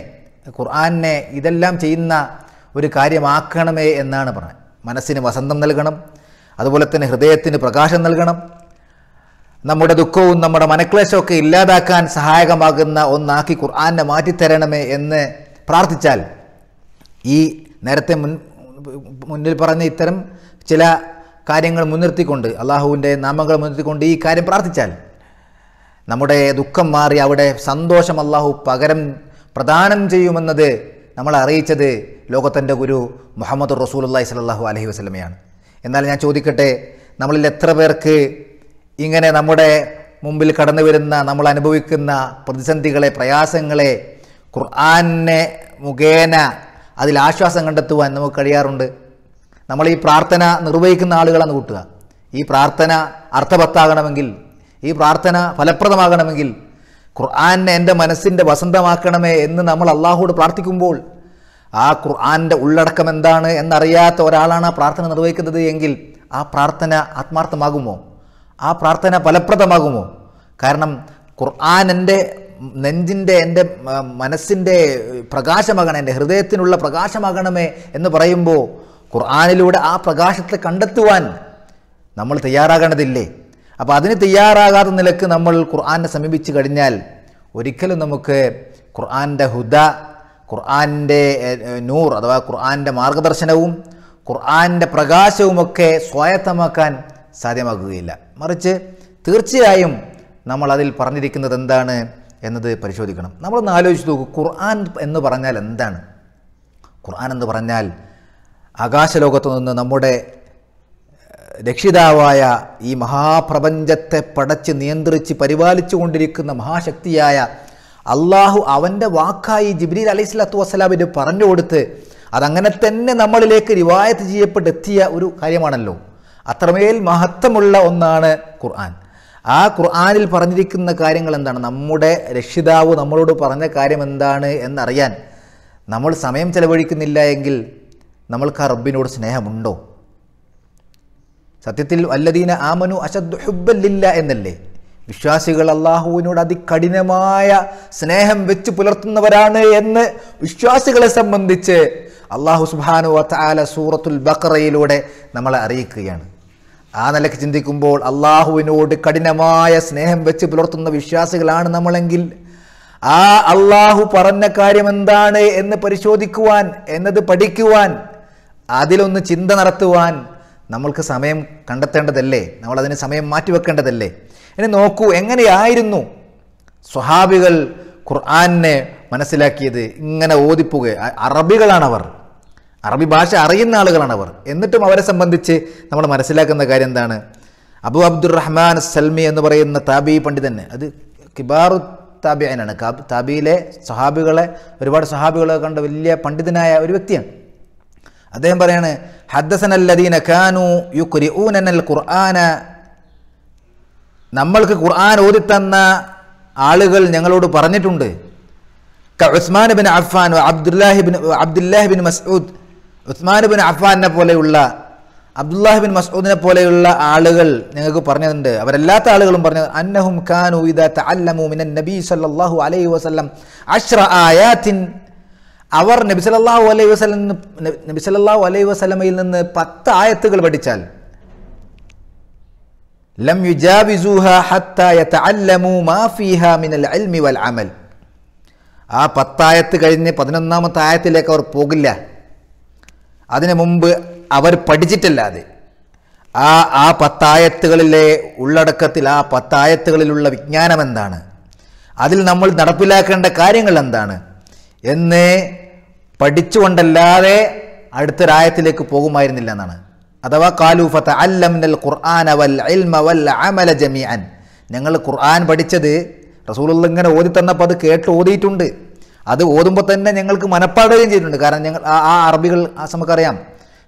ഖുർആാനിനെ ഇതെല്ലാം ചെയ്യുന്ന ഒരു കാര്യമാക്കണമേ എന്നാണ് പറഞ്ഞത് മനസ്സിന് വസന്തം നൽകണം അതുപോലെ തന്നെ ഹൃദയത്തിന് പ്രകാശം നൽകണം നമ്മുടെ ദുഃഖവും നമ്മുടെ മനക്ലേശമൊക്കെ ഇല്ലാതാക്കാൻ സഹായകമാകുന്ന ഒന്നാക്കി ഖുർആാനെ മാറ്റിത്തരണമേ എന്ന് പ്രാർത്ഥിച്ചാൽ ഈ നേരത്തെ മുൻ മുന്നിൽ പറഞ്ഞ ഇത്തരം ചില കാര്യങ്ങൾ മുൻനിർത്തിക്കൊണ്ട് അള്ളാഹുവിൻ്റെ നാമങ്ങൾ മുൻനിർത്തിക്കൊണ്ട് ഈ കാര്യം പ്രാർത്ഥിച്ചാൽ നമ്മുടെ ദുഃഖം മാറി അവിടെ സന്തോഷം അള്ളാഹു പകരം പ്രദാനം ചെയ്യുമെന്നത് നമ്മൾ അറിയിച്ചത് ലോകത്തിൻ്റെ ഗുരു മുഹമ്മദ് റസൂൽ അള്ളഹി സ്വല്ലാഹു അലഹി വസ്ലമയാണ് എന്നാൽ ഞാൻ ചോദിക്കട്ടെ നമ്മളിൽ എത്ര പേർക്ക് ഇങ്ങനെ നമ്മുടെ മുമ്പിൽ കടന്നു വരുന്ന നമ്മൾ അനുഭവിക്കുന്ന പ്രതിസന്ധികളെ പ്രയാസങ്ങളെ ഖുർആാനെ മുഖേന അതിൽ ആശ്വാസം കണ്ടെത്തുവാൻ നമുക്ക് കഴിയാറുണ്ട് നമ്മൾ ഈ പ്രാർത്ഥന നിർവഹിക്കുന്ന ആളുകളാണ് കൂട്ടുക ഈ പ്രാർത്ഥന അർത്ഥവത്താകണമെങ്കിൽ ഈ പ്രാർത്ഥന ഫലപ്രദമാകണമെങ്കിൽ ഖുർആാനെ എൻ്റെ മനസ്സിൻ്റെ വസന്തമാക്കണമേ എന്ന് നമ്മൾ അള്ളാഹുവോട് പ്രാർത്ഥിക്കുമ്പോൾ ആ ഖുർആാൻ്റെ ഉള്ളടക്കം എന്താണ് എന്നറിയാത്ത ഒരാളാണ് ആ പ്രാർത്ഥന നിർവഹിക്കുന്നത് എങ്കിൽ ആ പ്രാർത്ഥന ആത്മാർത്ഥമാകുമോ ആ പ്രാർത്ഥന ഫലപ്രദമാകുമോ കാരണം ഖുർആൻ എൻ്റെ നെഞ്ചിൻ്റെ എൻ്റെ മനസ്സിൻ്റെ പ്രകാശമാകണം എൻ്റെ ഹൃദയത്തിനുള്ള പ്രകാശമാകണമേ എന്ന് പറയുമ്പോൾ ഖുർആാനിലൂടെ ആ പ്രകാശത്തെ കണ്ടെത്തുവാൻ നമ്മൾ തയ്യാറാകേണ്ടതില്ലേ അപ്പോൾ അതിന് തയ്യാറാകാത്ത നിലക്ക് നമ്മൾ ഖുർആാനെ സമീപിച്ചു കഴിഞ്ഞാൽ ഒരിക്കലും നമുക്ക് ഖുർആാൻ്റെ ഹുദ ഖുർആാൻ്റെ നൂർ അഥവാ ഖുർആാൻ്റെ മാർഗദർശനവും ഖുർആാൻ്റെ പ്രകാശവുമൊക്കെ സ്വായത്തമാക്കാൻ സാധ്യമാകുകയില്ല മറിച്ച് തീർച്ചയായും നമ്മൾ അതിൽ പറഞ്ഞിരിക്കുന്നത് എന്താണ് എന്നത് പരിശോധിക്കണം നമ്മളൊന്ന് ആലോചിച്ച് നോക്കൂ ഖുർആൻ എന്ന് പറഞ്ഞാൽ എന്താണ് ഖുർആൻ എന്ന് പറഞ്ഞാൽ ആകാശലോകത്തു നിന്ന് നമ്മുടെ രക്ഷിതാവായ ഈ മഹാപ്രപഞ്ചത്തെ പടച്ച് നിയന്ത്രിച്ച് പരിപാലിച്ചു കൊണ്ടിരിക്കുന്ന മഹാശക്തിയായ അള്ളാഹു അവൻ്റെ വാക്കായി ജിബ്രീൽ അലൈഹി സ്വലാത്തു വസ്സലാമിന് പറഞ്ഞു കൊടുത്ത് അതങ്ങനെ തന്നെ നമ്മളിലേക്ക് റിവായത്ത് ചെയ്യപ്പെട്ടെത്തിയ ഒരു കാര്യമാണല്ലോ അത്രമേൽ മഹത്വമുള്ള ഒന്നാണ് ഖുർആൻ ആ ഖുർആാനിൽ പറഞ്ഞിരിക്കുന്ന കാര്യങ്ങൾ എന്താണ് നമ്മുടെ രക്ഷിതാവ് നമ്മളോട് പറഞ്ഞ കാര്യം എന്താണ് എന്നറിയാൻ നമ്മൾ സമയം ചെലവഴിക്കുന്നില്ല എങ്കിൽ നമ്മൾക്ക് ആ റബ്ബിനോട് സ്നേഹമുണ്ടോ സത്യത്തിൽ അല്ലദീന ആമനു അശദ് എന്നല്ലേ വിശ്വാസികൾ അള്ളാഹുവിനോട് അതികഠിനമായ സ്നേഹം വെച്ച് പുലർത്തുന്നവരാണ് എന്ന് വിശ്വാസികളെ സംബന്ധിച്ച് അള്ളാഹു സുബാനു വാല സൂറത്തുൽ ബക്കറയിലൂടെ നമ്മളെ അറിയിക്കുകയാണ് ആ നിലയ്ക്ക് ചിന്തിക്കുമ്പോൾ അള്ളാഹുവിനോട് കഠിനമായ സ്നേഹം വെച്ച് പുലർത്തുന്ന വിശ്വാസികളാണ് നമ്മളെങ്കിൽ ആ അള്ളാഹു പറഞ്ഞ കാര്യം എന്താണ് എന്ന് പരിശോധിക്കുവാൻ എന്നത് പഠിക്കുവാൻ അതിലൊന്ന് ചിന്ത നടത്തുവാൻ നമ്മൾക്ക് സമയം കണ്ടെത്തേണ്ടതല്ലേ നമ്മളതിന് സമയം മാറ്റിവെക്കേണ്ടതല്ലേ ഇനി നോക്കൂ എങ്ങനെയായിരുന്നു സ്വഹാബികൾ ഖുർആനെ മനസ്സിലാക്കിയത് ഇങ്ങനെ ഓദിപ്പുക അറബികളാണവർ അറബി ഭാഷ അറിയുന്ന ആളുകളാണ് അവർ എന്നിട്ടും അവരെ സംബന്ധിച്ച് നമ്മൾ മനസ്സിലാക്കുന്ന കാര്യം എന്താണ് അബു അബ്ദുറഹ്മാൻ സൽമി എന്ന് പറയുന്ന താബി പണ്ഡിതന് അത് കിബാറു താബിയനാണ് താബിയിലെ സഹാബികളെ ഒരുപാട് സഹാബികളെ കണ്ട വലിയ പണ്ഡിതനായ ഒരു വ്യക്തിയാണ് അദ്ദേഹം പറയാണ് അല്ലദീന ഖാനു യു കുരിഊനൽ ഖുർആന നമ്മൾക്ക് ഖുർആൻ ഓതിത്തന്ന ആളുകൾ ഞങ്ങളോട് പറഞ്ഞിട്ടുണ്ട് Usman bin Affan Abdullah ibn Abdullah ibn Masud Usman bin അഫ്ഫാനെ പോലെയുള്ള അബ്ദുല്ലാഹിബിൻ മസൂദിനെ പോലെയുള്ള ആളുകൾ ഞങ്ങൾക്ക് പറഞ്ഞതുണ്ട് അവരെല്ലാത്ത ആളുകളും പറഞ്ഞത് അന്നഹും ഖാനു മിനൻ നബി സല്ലല്ലാഹു അലൈഹി വസല്ലം അഷ്റ ആയാത്തിൻ അവർ നബി സല്ലല്ലാഹു അലൈഹി വസ്ലം നബി സല്ലല്ലാഹു അലൈഹി വസല്ലമയിൽ നിന്ന് പത്ത് ആയത്തുകൾ പഠിച്ചാൽ ലം യുജാവിസുഹ യതഅല്ലമു മാ ഫീഹ മിനൽ ഇൽമി വൽ അമൽ ആ പത്തായത്ത് കഴിഞ്ഞ് പതിനൊന്നാമത്തെ ആയത്തിലേക്ക് അവർ പോകില്ല അതിനു മുമ്പ് അവർ പഠിച്ചിട്ടല്ലാതെ ആ ആ പത്തായത്തുകളിലെ ഉള്ളടക്കത്തിൽ ആ പത്തായത്തുകളിലുള്ള വിജ്ഞാനം എന്താണ് അതിൽ നമ്മൾ നടപ്പിലാക്കേണ്ട കാര്യങ്ങൾ എന്താണ് എന്ന് പഠിച്ചുകൊണ്ടല്ലാതെ അടുത്തൊരായത്തിലേക്ക് പോകുമായിരുന്നില്ല എന്നാണ് അഥവാ കാലൂഫത്ത് അല്ലംനൽ ഖുർആൻ വൽ ഇൽമ വൽ അമല ജമിയാൻ ഞങ്ങൾ ഖുർആൻ പഠിച്ചത് റസൂൾ ഇങ്ങനെ ഓതി തന്നപ്പോൾ അത് കേട്ട് ഓതിയിട്ടുണ്ട് അത് ഓതുമ്പോൾ തന്നെ ഞങ്ങൾക്ക് മനപ്പാടുകയും ചെയ്തിട്ടുണ്ട് കാരണം ഞങ്ങൾ ആ അറബികൾ നമുക്കറിയാം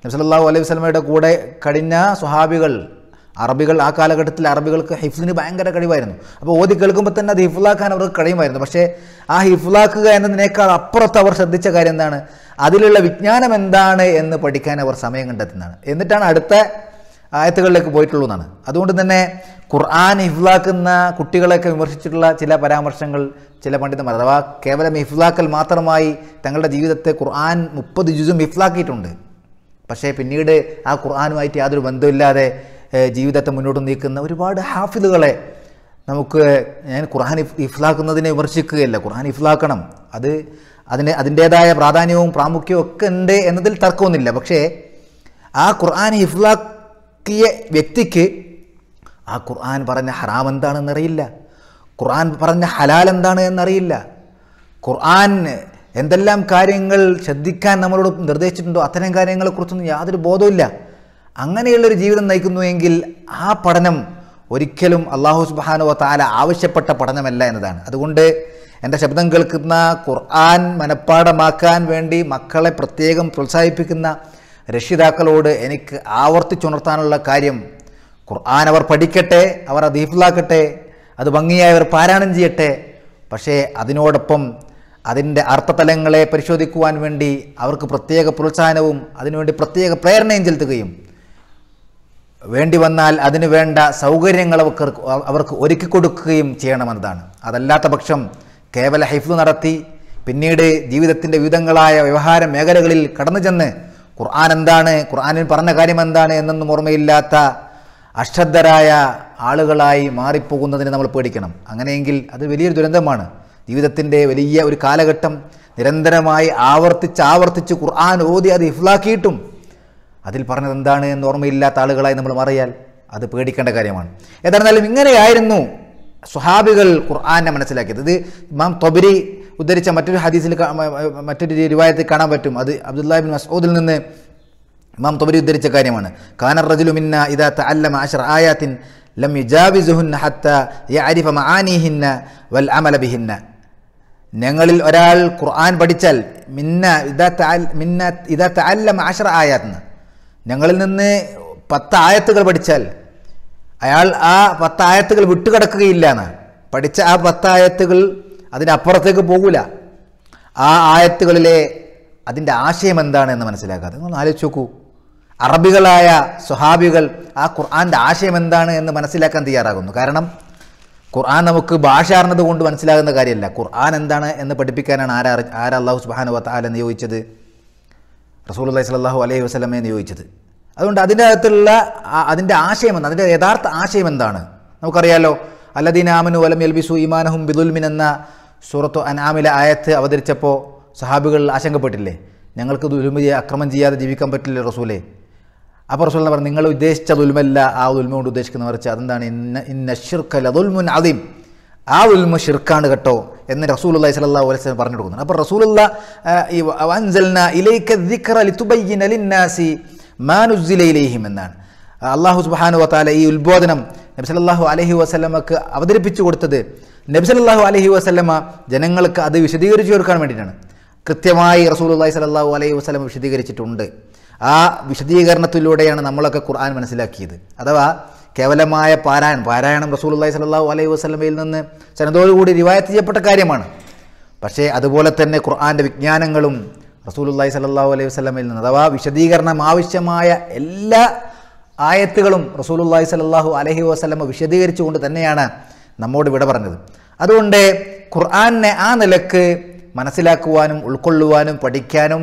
നബ്സല്ലാഹു അലൈഹി വസ്ലമയുടെ കൂടെ കഴിഞ്ഞ സ്വഹാബികൾ അറബികൾ ആ കാലഘട്ടത്തിൽ അറബികൾക്ക് ഹിഫ്ലിന് ഭയങ്കര കഴിവായിരുന്നു അപ്പോൾ ഓതി കേൾക്കുമ്പോൾ തന്നെ അത് ഹിഫ്ലാക്കാൻ അവർക്ക് കഴിയുമായിരുന്നു പക്ഷേ ആ ഹിഫ്ലാക്കുക എന്നതിനേക്കാൾ അപ്പുറത്ത് അവർ ശ്രദ്ധിച്ച കാര്യം എന്താണ് അതിലുള്ള വിജ്ഞാനം എന്താണ് എന്ന് പഠിക്കാൻ അവർ സമയം കണ്ടെത്തുന്നതാണ് എന്നിട്ടാണ് അടുത്ത ആയത്തുകളിലേക്ക് പോയിട്ടുള്ളൂ എന്നാണ് അതുകൊണ്ട് തന്നെ ഖുർആൻ ഇഫ്ലാക്കുന്ന കുട്ടികളെയൊക്കെ വിമർശിച്ചിട്ടുള്ള ചില പരാമർശങ്ങൾ ചില പണ്ഡിതന്മാർ അഥവാ കേവലം ഇഫ്ലാക്കൽ മാത്രമായി തങ്ങളുടെ ജീവിതത്തെ ഖുർആൻ മുപ്പത് ജുസും ഇഫ്ലാക്കിയിട്ടുണ്ട് പക്ഷേ പിന്നീട് ആ ഖുർആാനുമായിട്ട് യാതൊരു ബന്ധമില്ലാതെ ജീവിതത്തെ മുന്നോട്ട് നീക്കുന്ന ഒരുപാട് ഹാഫിദുകളെ നമുക്ക് ഞാൻ ഖുർആൻ ഇഫ്ലാക്കുന്നതിനെ വിമർശിക്കുകയല്ല ഖുർആൻ ഇഫ്ലാക്കണം അത് അതിന് അതിൻ്റേതായ പ്രാധാന്യവും പ്രാമുഖ്യവും ഒക്കെ ഉണ്ട് എന്നതിൽ തർക്കമൊന്നുമില്ല പക്ഷേ ആ ഖുർആൻ ഇഫ്ലാക്ക് നടത്തിയ വ്യക്തിക്ക് ആ ഖുർആൻ പറഞ്ഞ ഹറാം എന്താണെന്നറിയില്ല ഖുർആൻ പറഞ്ഞ ഹലാൽ എന്താണ് എന്നറിയില്ല ഖുർആൻ എന്തെല്ലാം കാര്യങ്ങൾ ശ്രദ്ധിക്കാൻ നമ്മളോട് നിർദ്ദേശിച്ചിട്ടുണ്ടോ അത്തരം കാര്യങ്ങളെക്കുറിച്ചൊന്നും യാതൊരു ബോധവുമില്ല അങ്ങനെയുള്ളൊരു ജീവിതം നയിക്കുന്നുവെങ്കിൽ ആ പഠനം ഒരിക്കലും അള്ളാഹു സുബാനുവ താല ആവശ്യപ്പെട്ട പഠനമല്ല എന്നതാണ് അതുകൊണ്ട് എൻ്റെ ശബ്ദം കേൾക്കുന്ന ഖുർആൻ മനഃപ്പാഠമാക്കാൻ വേണ്ടി മക്കളെ പ്രത്യേകം പ്രോത്സാഹിപ്പിക്കുന്ന രക്ഷിതാക്കളോട് എനിക്ക് ആവർത്തിച്ചുണർത്താനുള്ള കാര്യം ഖുർആൻ അവർ പഠിക്കട്ടെ അവർ അത് ഹിഫ്ലാക്കട്ടെ അത് ഭംഗിയായി അവർ പാരായണം ചെയ്യട്ടെ പക്ഷേ അതിനോടൊപ്പം അതിൻ്റെ അർത്ഥതലങ്ങളെ പരിശോധിക്കുവാൻ വേണ്ടി അവർക്ക് പ്രത്യേക പ്രോത്സാഹനവും അതിനുവേണ്ടി പ്രത്യേക പ്രേരണയും ചെലുത്തുകയും വേണ്ടി വന്നാൽ അതിനു വേണ്ട സൗകര്യങ്ങൾ അവർക്ക് അവർക്ക് ഒരുക്കി കൊടുക്കുകയും ചെയ്യണമെന്നതാണ് അതല്ലാത്ത പക്ഷം കേവല ഹൈഫ് നടത്തി പിന്നീട് ജീവിതത്തിൻ്റെ വിവിധങ്ങളായ വ്യവഹാര മേഖലകളിൽ കടന്നു ചെന്ന് ഖുർആൻ എന്താണ് ഖുർആനിൽ പറഞ്ഞ കാര്യം എന്താണ് എന്നൊന്നും ഓർമ്മയില്ലാത്ത അശ്രദ്ധരായ ആളുകളായി മാറിപ്പോകുന്നതിന് നമ്മൾ പേടിക്കണം അങ്ങനെയെങ്കിൽ അത് വലിയൊരു ദുരന്തമാണ് ജീവിതത്തിൻ്റെ വലിയ ഒരു കാലഘട്ടം നിരന്തരമായി ആവർത്തിച്ച് ആവർത്തിച്ച് ഖുർആൻ ഓതി അത് ഇഫ്ലാക്കിയിട്ടും അതിൽ പറഞ്ഞത് എന്താണ് എന്ന് ഓർമ്മയില്ലാത്ത ആളുകളായി നമ്മൾ മാറിയാൽ അത് പേടിക്കേണ്ട കാര്യമാണ് ഏതായിരുന്നാലും ഇങ്ങനെയായിരുന്നു സ്വഹാബികൾ ഖുർആാനെ മനസ്സിലാക്കിയത് ഇത് ഇമാം തൊബരി ഉദ്ധരിച്ച മറ്റൊരു ഹദീസിൽ മറ്റൊരു രൂപായത്തിൽ കാണാൻ പറ്റും അത് അബ്ദുല്ലാബിൻ മസൂദിൽ നിന്ന് ഇമാം തൊബരി ഉദ്ധരിച്ച കാര്യമാണ് കാനർ റജുലുമിന്ന ഇദാ തഅല്ലമ അഷർ ആയാത്തിൻ ലം യുജാവിസുഹുന്ന ഹത്ത യഅരിഫ മആനീഹിന്ന വൽ അമല ബിഹിന്ന ഞങ്ങളിൽ ഒരാൾ ഖുർആൻ പഠിച്ചാൽ മിന്ന ഇദാ തഅൽ മിന്ന ഇദാ തഅല്ലമ അഷർ ആയാത്തെന്ന് ഞങ്ങളിൽ നിന്ന് പത്ത് ആയത്തുകൾ പഠിച്ചാൽ അയാൾ ആ ആയത്തുകൾ വിട്ടുകിടക്കുകയില്ല എന്നാണ് പഠിച്ച ആ പത്തായത്തുകൾ അതിനപ്പുറത്തേക്ക് പോകില്ല ആ ആയത്തുകളിലെ അതിൻ്റെ ആശയം എന്താണ് എന്ന് മനസ്സിലാക്കാതെ നിങ്ങൾ ആലോചിച്ച് നോക്കൂ അറബികളായ സ്വഹാബികൾ ആ ഖുർആാൻ്റെ ആശയം എന്താണ് എന്ന് മനസ്സിലാക്കാൻ തയ്യാറാകുന്നു കാരണം ഖുർആൻ നമുക്ക് ഭാഷ അറിഞ്ഞത് കൊണ്ട് മനസ്സിലാകുന്ന കാര്യമല്ല ഖുർആൻ എന്താണ് എന്ന് പഠിപ്പിക്കാനാണ് ആരാ ആരാ അള്ളാഹു സുബാന വത്താല നിയോഗിച്ചത് റസൂൽ അള്ളഹി സ്വലാഹു അലൈഹി വസ്ലമെ നിയോഗിച്ചത് അതുകൊണ്ട് അതിൻ്റെ അകത്തുള്ള അതിൻ്റെ ആശയം എന്താണ് അതിൻ്റെ യഥാർത്ഥ ആശയം എന്താണ് നമുക്കറിയാലോ അലം വലം എൽബിസു ഇമാനഹും ബിദുൽമിൻ എന്ന സൂറത്ത് അനാമിലെ ആയത്ത് അവതരിച്ചപ്പോൾ സഹാബികൾ ആശങ്കപ്പെട്ടില്ലേ ഞങ്ങൾക്ക് ദുൽമയെ അക്രമം ചെയ്യാതെ ജീവിക്കാൻ പറ്റില്ലേ റസൂലെ അപ്പോൾ റസൂൽ പറഞ്ഞു നിങ്ങൾ ഉദ്ദേശിച്ച ദുൽമല്ല ആ ദുൽമ കൊണ്ട് ഉദ്ദേശിക്കുന്ന മറിച്ച് അതെന്താണ് ഇന്ന ഇന്ന ഷിർക്കല്ല ദുൽമുൻ അദീം ആ ഉൽമ ഷിർക്കാണ് കേട്ടോ എന്ന് റസൂൽ അള്ളഹി സ്വലാ വലൈസ് പറഞ്ഞു കൊടുക്കുന്നത് അപ്പോൾ റസൂൽ മാനുസിലയിലേഹിം എന്നാണ് അള്ളാഹു സുബാനു വത്താല ഈ ഉത്ബോധനം നബി അലഹി വസ്ലമക്ക് അവതരിപ്പിച്ചു കൊടുത്തത് നബ്സലല്ലാഹു അലഹി വസ്ലമ ജനങ്ങൾക്ക് അത് വിശദീകരിച്ചു കൊടുക്കാൻ വേണ്ടിയിട്ടാണ് കൃത്യമായി റസൂലുല്ലാഹി സലാഹു അലൈഹി വസ്ലമ വിശദീകരിച്ചിട്ടുണ്ട് ആ വിശദീകരണത്തിലൂടെയാണ് നമ്മളൊക്കെ ഖുർആൻ മനസ്സിലാക്കിയത് അഥവാ കേവലമായ പാരായണം പാരായണം റസൂലുല്ലാഹി സലല്ലാഹു അലൈഹി വസ്ലമയിൽ നിന്ന് സനതോടുകൂടി റിവായത്ത് ചെയ്യപ്പെട്ട കാര്യമാണ് പക്ഷേ അതുപോലെ തന്നെ ഖുർആൻ്റെ വിജ്ഞാനങ്ങളും റസൂലുല്ലാഹി സലല്ലാഹു അലൈഹി വസ്ലമയിൽ നിന്ന് അഥവാ വിശദീകരണം ആവശ്യമായ എല്ലാ ആയത്തുകളും റസൂലുല്ലാഹി സലല്ലാഹു അലഹി വസ്ലമ വിശദീകരിച്ചുകൊണ്ട് തന്നെയാണ് നമ്മോട് വിട പറഞ്ഞത് അതുകൊണ്ട് ഖുർആാനെ ആ നിലക്ക് മനസ്സിലാക്കുവാനും ഉൾക്കൊള്ളുവാനും പഠിക്കാനും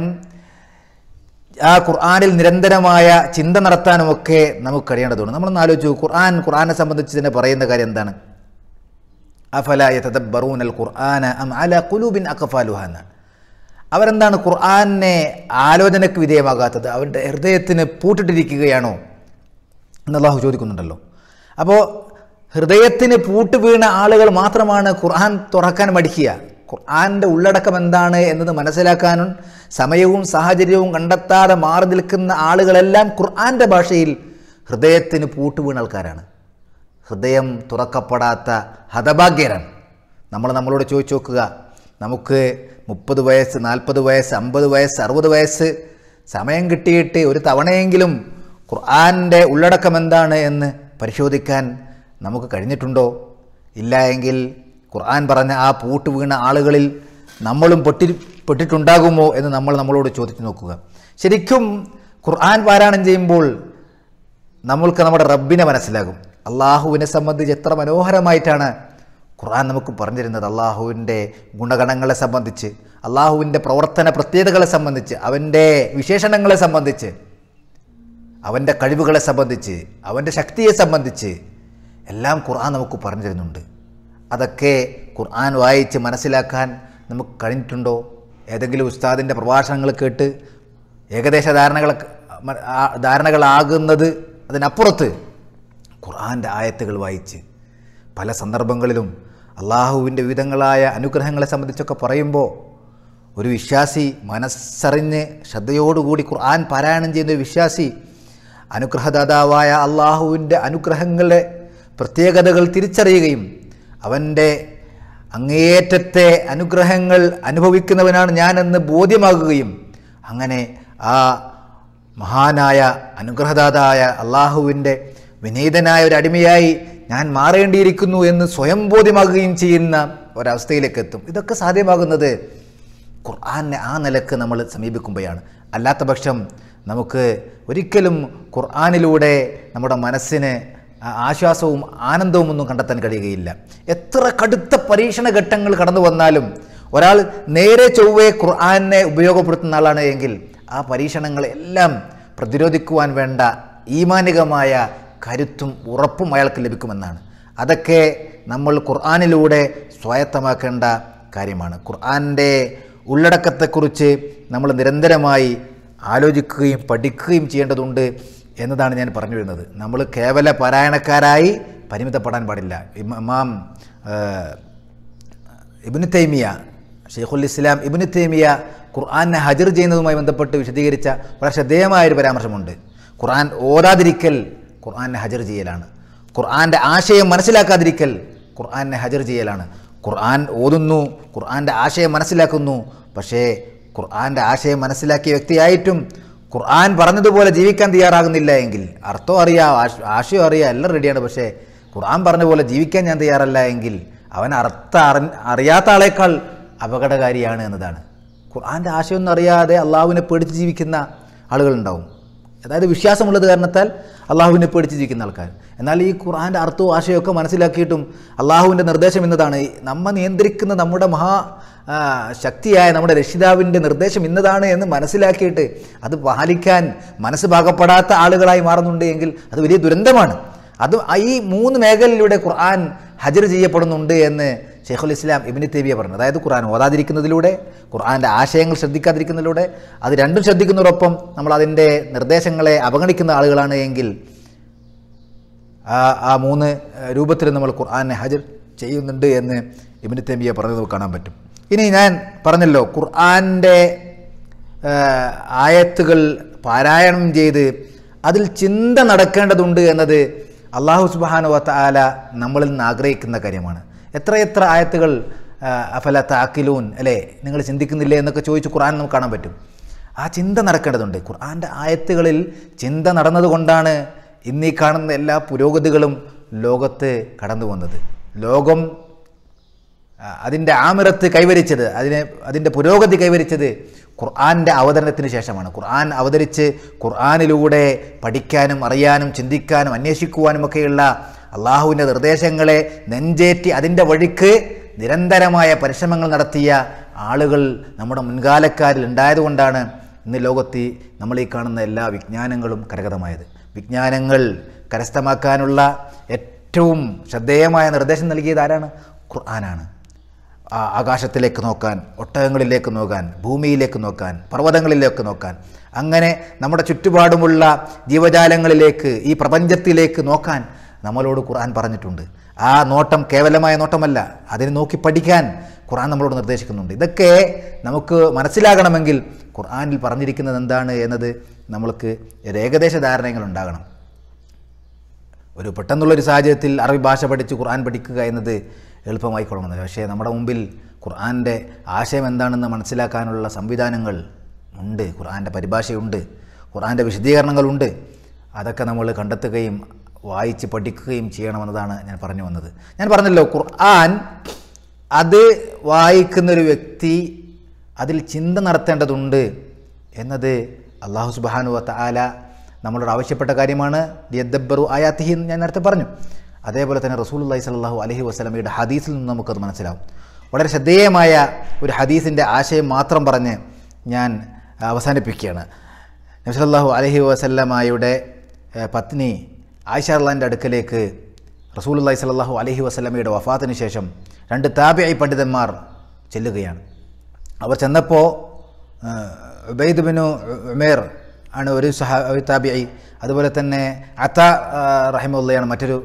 ആ ഖുർആാനിൽ നിരന്തരമായ ചിന്ത നടത്താനുമൊക്കെ നമുക്ക് കഴിയേണ്ടതുണ്ട് നമ്മളൊന്ന് ആലോചിച്ചു ഖുർആൻ ഖുർആനെ സംബന്ധിച്ച് തന്നെ പറയുന്ന കാര്യം എന്താണ് അഫല യതദ്ബറൂൻ അൽ ഖുർആന അം അല കുലൂബിൻ അക്കഫാലുഹ അവരെന്താണ് ഖുർആനെ ആലോചനയ്ക്ക് വിധേയമാകാത്തത് അവരുടെ ഹൃദയത്തിന് പൂട്ടിട്ടിരിക്കുകയാണോ എന്ന് ചോദിക്കുന്നുണ്ടല്ലോ അപ്പോൾ ഹൃദയത്തിന് പൂട്ട് വീണ ആളുകൾ മാത്രമാണ് ഖുർആൻ തുറക്കാൻ മടിക്കുക ഖുർആാൻ്റെ ഉള്ളടക്കം എന്താണ് എന്നത് മനസ്സിലാക്കാനും സമയവും സാഹചര്യവും കണ്ടെത്താതെ മാറി നിൽക്കുന്ന ആളുകളെല്ലാം ഖുർആൻ്റെ ഭാഷയിൽ ഹൃദയത്തിന് പൂട്ട് വീണ ആൾക്കാരാണ് ഹൃദയം തുറക്കപ്പെടാത്ത ഹതഭാഗ്യരാണ് നമ്മൾ നമ്മളോട് ചോദിച്ചു നോക്കുക നമുക്ക് മുപ്പത് വയസ്സ് നാൽപ്പത് വയസ്സ് അമ്പത് വയസ്സ് അറുപത് വയസ്സ് സമയം കിട്ടിയിട്ട് ഒരു തവണയെങ്കിലും ഖുർആാൻ്റെ ഉള്ളടക്കം എന്താണ് എന്ന് പരിശോധിക്കാൻ നമുക്ക് കഴിഞ്ഞിട്ടുണ്ടോ ഇല്ല എങ്കിൽ ഖുർആൻ പറഞ്ഞ ആ പൂട്ട് വീണ ആളുകളിൽ നമ്മളും പൊട്ടി പെട്ടിട്ടുണ്ടാകുമോ എന്ന് നമ്മൾ നമ്മളോട് ചോദിച്ചു നോക്കുക ശരിക്കും ഖുർആൻ പാരായണം ചെയ്യുമ്പോൾ നമ്മൾക്ക് നമ്മുടെ റബ്ബിനെ മനസ്സിലാകും അള്ളാഹുവിനെ സംബന്ധിച്ച് എത്ര മനോഹരമായിട്ടാണ് ഖുർആൻ നമുക്ക് പറഞ്ഞിരുന്നത് അള്ളാഹുവിൻ്റെ ഗുണഗണങ്ങളെ സംബന്ധിച്ച് അള്ളാഹുവിൻ്റെ പ്രവർത്തന പ്രത്യേകതകളെ സംബന്ധിച്ച് അവൻ്റെ വിശേഷണങ്ങളെ സംബന്ധിച്ച് അവൻ്റെ കഴിവുകളെ സംബന്ധിച്ച് അവൻ്റെ ശക്തിയെ സംബന്ധിച്ച് എല്ലാം ഖുർആൻ നമുക്ക് പറഞ്ഞു തരുന്നുണ്ട് അതൊക്കെ ഖുർആൻ വായിച്ച് മനസ്സിലാക്കാൻ നമുക്ക് കഴിഞ്ഞിട്ടുണ്ടോ ഏതെങ്കിലും ഉസ്താദിൻ്റെ പ്രഭാഷണങ്ങൾ കേട്ട് ഏകദേശ ധാരണകൾ ധാരണകളാകുന്നത് അതിനപ്പുറത്ത് ഖുർആൻ്റെ ആയത്തുകൾ വായിച്ച് പല സന്ദർഭങ്ങളിലും അള്ളാഹുവിൻ്റെ വിവിധങ്ങളായ അനുഗ്രഹങ്ങളെ സംബന്ധിച്ചൊക്കെ പറയുമ്പോൾ ഒരു വിശ്വാസി മനസ്സറിഞ്ഞ് ശ്രദ്ധയോടുകൂടി ഖുർആൻ പാരായണം ചെയ്യുന്ന വിശ്വാസി അനുഗ്രഹദാതാവായ അള്ളാഹുവിൻ്റെ അനുഗ്രഹങ്ങളെ പ്രത്യേകതകൾ തിരിച്ചറിയുകയും അവൻ്റെ അങ്ങേയറ്റത്തെ അനുഗ്രഹങ്ങൾ അനുഭവിക്കുന്നവനാണ് ഞാനെന്ന് ബോധ്യമാകുകയും അങ്ങനെ ആ മഹാനായ അനുഗ്രഹദാതായ അള്ളാഹുവിൻ്റെ വിനീതനായ ഒരു അടിമയായി ഞാൻ മാറേണ്ടിയിരിക്കുന്നു എന്ന് സ്വയം ബോധ്യമാകുകയും ചെയ്യുന്ന ഒരവസ്ഥയിലേക്ക് എത്തും ഇതൊക്കെ സാധ്യമാകുന്നത് ഖുർആാനെ ആ നിലക്ക് നമ്മൾ സമീപിക്കുമ്പോഴാണ് അല്ലാത്ത പക്ഷം നമുക്ക് ഒരിക്കലും ഖുർആാനിലൂടെ നമ്മുടെ മനസ്സിന് ആശ്വാസവും ആനന്ദവും ഒന്നും കണ്ടെത്താൻ കഴിയുകയില്ല എത്ര കടുത്ത പരീക്ഷണ ഘട്ടങ്ങൾ കടന്നു വന്നാലും ഒരാൾ നേരെ ചൊവ്വേ ഖുർആാനെ ഉപയോഗപ്പെടുത്തുന്ന ആളാണ് എങ്കിൽ ആ പരീക്ഷണങ്ങളെല്ലാം പ്രതിരോധിക്കുവാൻ വേണ്ട ഈമാനികമായ കരുത്തും ഉറപ്പും അയാൾക്ക് ലഭിക്കുമെന്നാണ് അതൊക്കെ നമ്മൾ ഖുർആാനിലൂടെ സ്വായത്തമാക്കേണ്ട കാര്യമാണ് ഖുർആാനിൻ്റെ ഉള്ളടക്കത്തെക്കുറിച്ച് നമ്മൾ നിരന്തരമായി ആലോചിക്കുകയും പഠിക്കുകയും ചെയ്യേണ്ടതുണ്ട് എന്നതാണ് ഞാൻ പറഞ്ഞു വരുന്നത് നമ്മൾ കേവല പാരായണക്കാരായി പരിമിതപ്പെടാൻ പാടില്ല ഇമാം ഇബിന് തൈമിയ ഷെയ്ഖുൽ ഇസ്ലാം ഇബിന് തൈമിയ ഖുർആാനെ ഹജർ ചെയ്യുന്നതുമായി ബന്ധപ്പെട്ട് വിശദീകരിച്ച വളരെ ശ്രദ്ധേയമായൊരു പരാമർശമുണ്ട് ഖുർആൻ ഓരാതിരിക്കൽ ഖുർആാനെ ഹജർ ചെയ്യലാണ് ഖുർആാൻ്റെ ആശയം മനസ്സിലാക്കാതിരിക്കൽ ഖുർആാനെ ഹജർ ചെയ്യലാണ് ഖുർആൻ ഓതുന്നു ഖുർആാൻ്റെ ആശയം മനസ്സിലാക്കുന്നു പക്ഷേ ഖുർആാൻ്റെ ആശയം മനസ്സിലാക്കിയ വ്യക്തിയായിട്ടും ഖുർആൻ പറഞ്ഞതുപോലെ ജീവിക്കാൻ തയ്യാറാകുന്നില്ല എങ്കിൽ അർത്ഥം അറിയാം ആശയം അറിയാം എല്ലാം റെഡിയാണ് പക്ഷേ ഖുർആൻ പറഞ്ഞ പോലെ ജീവിക്കാൻ ഞാൻ തയ്യാറല്ല എങ്കിൽ അവൻ അർത്ഥ അറിയാത്ത ആളേക്കാൾ അപകടകാരിയാണ് എന്നതാണ് ഖുർആൻ്റെ ആശയമൊന്നും അറിയാതെ അള്ളാഹുവിനെ പേടിച്ച് ജീവിക്കുന്ന ആളുകളുണ്ടാവും അതായത് വിശ്വാസമുള്ളത് കാരണത്താൽ അള്ളാഹുവിനെ പേടിച്ച് ജീവിക്കുന്ന ആൾക്കാർ എന്നാൽ ഈ ഖുർആൻ്റെ അർത്ഥവും ആശയമൊക്കെ മനസ്സിലാക്കിയിട്ടും അള്ളാഹുവിൻ്റെ നിർദ്ദേശം എന്നതാണ് നമ്മെ നിയന്ത്രിക്കുന്ന നമ്മുടെ മഹാ ശക്തിയായ നമ്മുടെ രക്ഷിതാവിൻ്റെ നിർദ്ദേശം ഇന്നതാണ് എന്ന് മനസ്സിലാക്കിയിട്ട് അത് പാലിക്കാൻ മനസ്സ് പാകപ്പെടാത്ത ആളുകളായി മാറുന്നുണ്ട് എങ്കിൽ അത് വലിയ ദുരന്തമാണ് അത് ഈ മൂന്ന് മേഖലയിലൂടെ ഖുർആൻ ഹജർ ചെയ്യപ്പെടുന്നുണ്ട് എന്ന് ഷെയ്ഖുൽ ഇസ്ലാം ഇബിനി തേബിയ പറഞ്ഞു അതായത് ഖുർആൻ ഓതാതിരിക്കുന്നതിലൂടെ ഖുർആൻ്റെ ആശയങ്ങൾ ശ്രദ്ധിക്കാതിരിക്കുന്നതിലൂടെ അത് രണ്ടും ശ്രദ്ധിക്കുന്നതോടൊപ്പം നമ്മൾ അതിൻ്റെ നിർദ്ദേശങ്ങളെ അവഗണിക്കുന്ന ആളുകളാണ് എങ്കിൽ ആ മൂന്ന് രൂപത്തിൽ നമ്മൾ ഖുർആനെ ഹജർ ചെയ്യുന്നുണ്ട് എന്ന് ഇബിനി തേബിയ പറഞ്ഞത് കാണാൻ പറ്റും ഇനി ഞാൻ പറഞ്ഞല്ലോ ഖുർആാൻ്റെ ആയത്തുകൾ പാരായണം ചെയ്ത് അതിൽ ചിന്ത നടക്കേണ്ടതുണ്ട് എന്നത് അള്ളാഹു സുബാനു വത്താല നമ്മളിൽ നിന്ന് ആഗ്രഹിക്കുന്ന കാര്യമാണ് എത്രയെത്ര ആയത്തുകൾ അഫല താക്കിലൂൻ അല്ലേ നിങ്ങൾ ചിന്തിക്കുന്നില്ലേ എന്നൊക്കെ ചോദിച്ച് ഖുർആൻ നമുക്ക് കാണാൻ പറ്റും ആ ചിന്ത നടക്കേണ്ടതുണ്ട് ഖുർആൻ്റെ ആയത്തുകളിൽ ചിന്ത നടന്നതുകൊണ്ടാണ് ഇന്നീ കാണുന്ന എല്ലാ പുരോഗതികളും ലോകത്ത് കടന്നു വന്നത് ലോകം അതിൻ്റെ ആമിറത്ത് കൈവരിച്ചത് അതിനെ അതിൻ്റെ പുരോഗതി കൈവരിച്ചത് ഖുർആാൻ്റെ അവതരണത്തിന് ശേഷമാണ് ഖുർആൻ അവതരിച്ച് ഖുർആാനിലൂടെ പഠിക്കാനും അറിയാനും ചിന്തിക്കാനും അന്വേഷിക്കുവാനും ഒക്കെയുള്ള അള്ളാഹുവിൻ്റെ നിർദ്ദേശങ്ങളെ നെഞ്ചേറ്റി അതിൻ്റെ വഴിക്ക് നിരന്തരമായ പരിശ്രമങ്ങൾ നടത്തിയ ആളുകൾ നമ്മുടെ മുൻകാലക്കാരിൽ ഉണ്ടായതുകൊണ്ടാണ് ഇന്ന് ലോകത്ത് നമ്മൾ ഈ കാണുന്ന എല്ലാ വിജ്ഞാനങ്ങളും കരകതമായത് വിജ്ഞാനങ്ങൾ കരസ്ഥമാക്കാനുള്ള ഏറ്റവും ശ്രദ്ധേയമായ നിർദ്ദേശം നൽകിയത് ആരാണ് ഖുർആനാണ് ആകാശത്തിലേക്ക് നോക്കാൻ ഒട്ടകങ്ങളിലേക്ക് നോക്കാൻ ഭൂമിയിലേക്ക് നോക്കാൻ പർവ്വതങ്ങളിലേക്ക് നോക്കാൻ അങ്ങനെ നമ്മുടെ ചുറ്റുപാടുമുള്ള ജീവജാലങ്ങളിലേക്ക് ഈ പ്രപഞ്ചത്തിലേക്ക് നോക്കാൻ നമ്മളോട് ഖുർആൻ പറഞ്ഞിട്ടുണ്ട് ആ നോട്ടം കേവലമായ നോട്ടമല്ല അതിനെ നോക്കി പഠിക്കാൻ ഖുർആൻ നമ്മളോട് നിർദ്ദേശിക്കുന്നുണ്ട് ഇതൊക്കെ നമുക്ക് മനസ്സിലാകണമെങ്കിൽ ഖുർആനിൽ പറഞ്ഞിരിക്കുന്നത് എന്താണ് എന്നത് നമ്മൾക്ക് ഒരു ഏകദേശ ധാരണകൾ ഉണ്ടാകണം ഒരു പെട്ടെന്നുള്ളൊരു സാഹചര്യത്തിൽ അറബി ഭാഷ പഠിച്ച് ഖുർആൻ പഠിക്കുക എന്നത് എളുപ്പമായിക്കൊള്ളണമെന്നില്ല പക്ഷേ നമ്മുടെ മുമ്പിൽ ഖുർആാൻ്റെ ആശയം എന്താണെന്ന് മനസ്സിലാക്കാനുള്ള സംവിധാനങ്ങൾ ഉണ്ട് ഖുർആാൻ്റെ പരിഭാഷയുണ്ട് ഖുർആാൻ്റെ വിശദീകരണങ്ങളുണ്ട് അതൊക്കെ നമ്മൾ കണ്ടെത്തുകയും വായിച്ച് പഠിക്കുകയും ചെയ്യണമെന്നതാണ് ഞാൻ പറഞ്ഞു വന്നത് ഞാൻ പറഞ്ഞല്ലോ ഖുർആൻ അത് വായിക്കുന്നൊരു വ്യക്തി അതിൽ ചിന്ത നടത്തേണ്ടതുണ്ട് എന്നത് അള്ളാഹു സുബാനു വത്ത ആല നമ്മളോട് ആവശ്യപ്പെട്ട കാര്യമാണ് ദിയദ്ബറു ആയാത്തിഹി എന്ന് ഞാൻ നേരത്തെ പറഞ്ഞു അതേപോലെ തന്നെ റസൂലുല്ലാഹി സലാഹു അലഹി വസ്ലമയുടെ ഹദീസിൽ നിന്ന് നമുക്കത് മനസ്സിലാവും വളരെ ശ്രദ്ധേയമായ ഒരു ഹദീസിൻ്റെ ആശയം മാത്രം പറഞ്ഞ് ഞാൻ അവസാനിപ്പിക്കുകയാണ് നബ്സല്ലാഹു അലഹി വസല്ലമായുടെ പത്നി ആയിഷ അള്ളാൻ്റെ അടുക്കലേക്ക് റസൂലുല്ലാഹി സലാഹു അലഹി വസ്ലമയുടെ വഫാത്തിന് ശേഷം രണ്ട് താബിയായി പണ്ഡിതന്മാർ ചെല്ലുകയാണ് അവർ ചെന്നപ്പോൾ ഉബൈദ് ബിനു ഉമേർ ആണ് ഒരു സഹ ഒരു അതുപോലെ തന്നെ അത്ത റഹിമുള്ളയാണ് മറ്റൊരു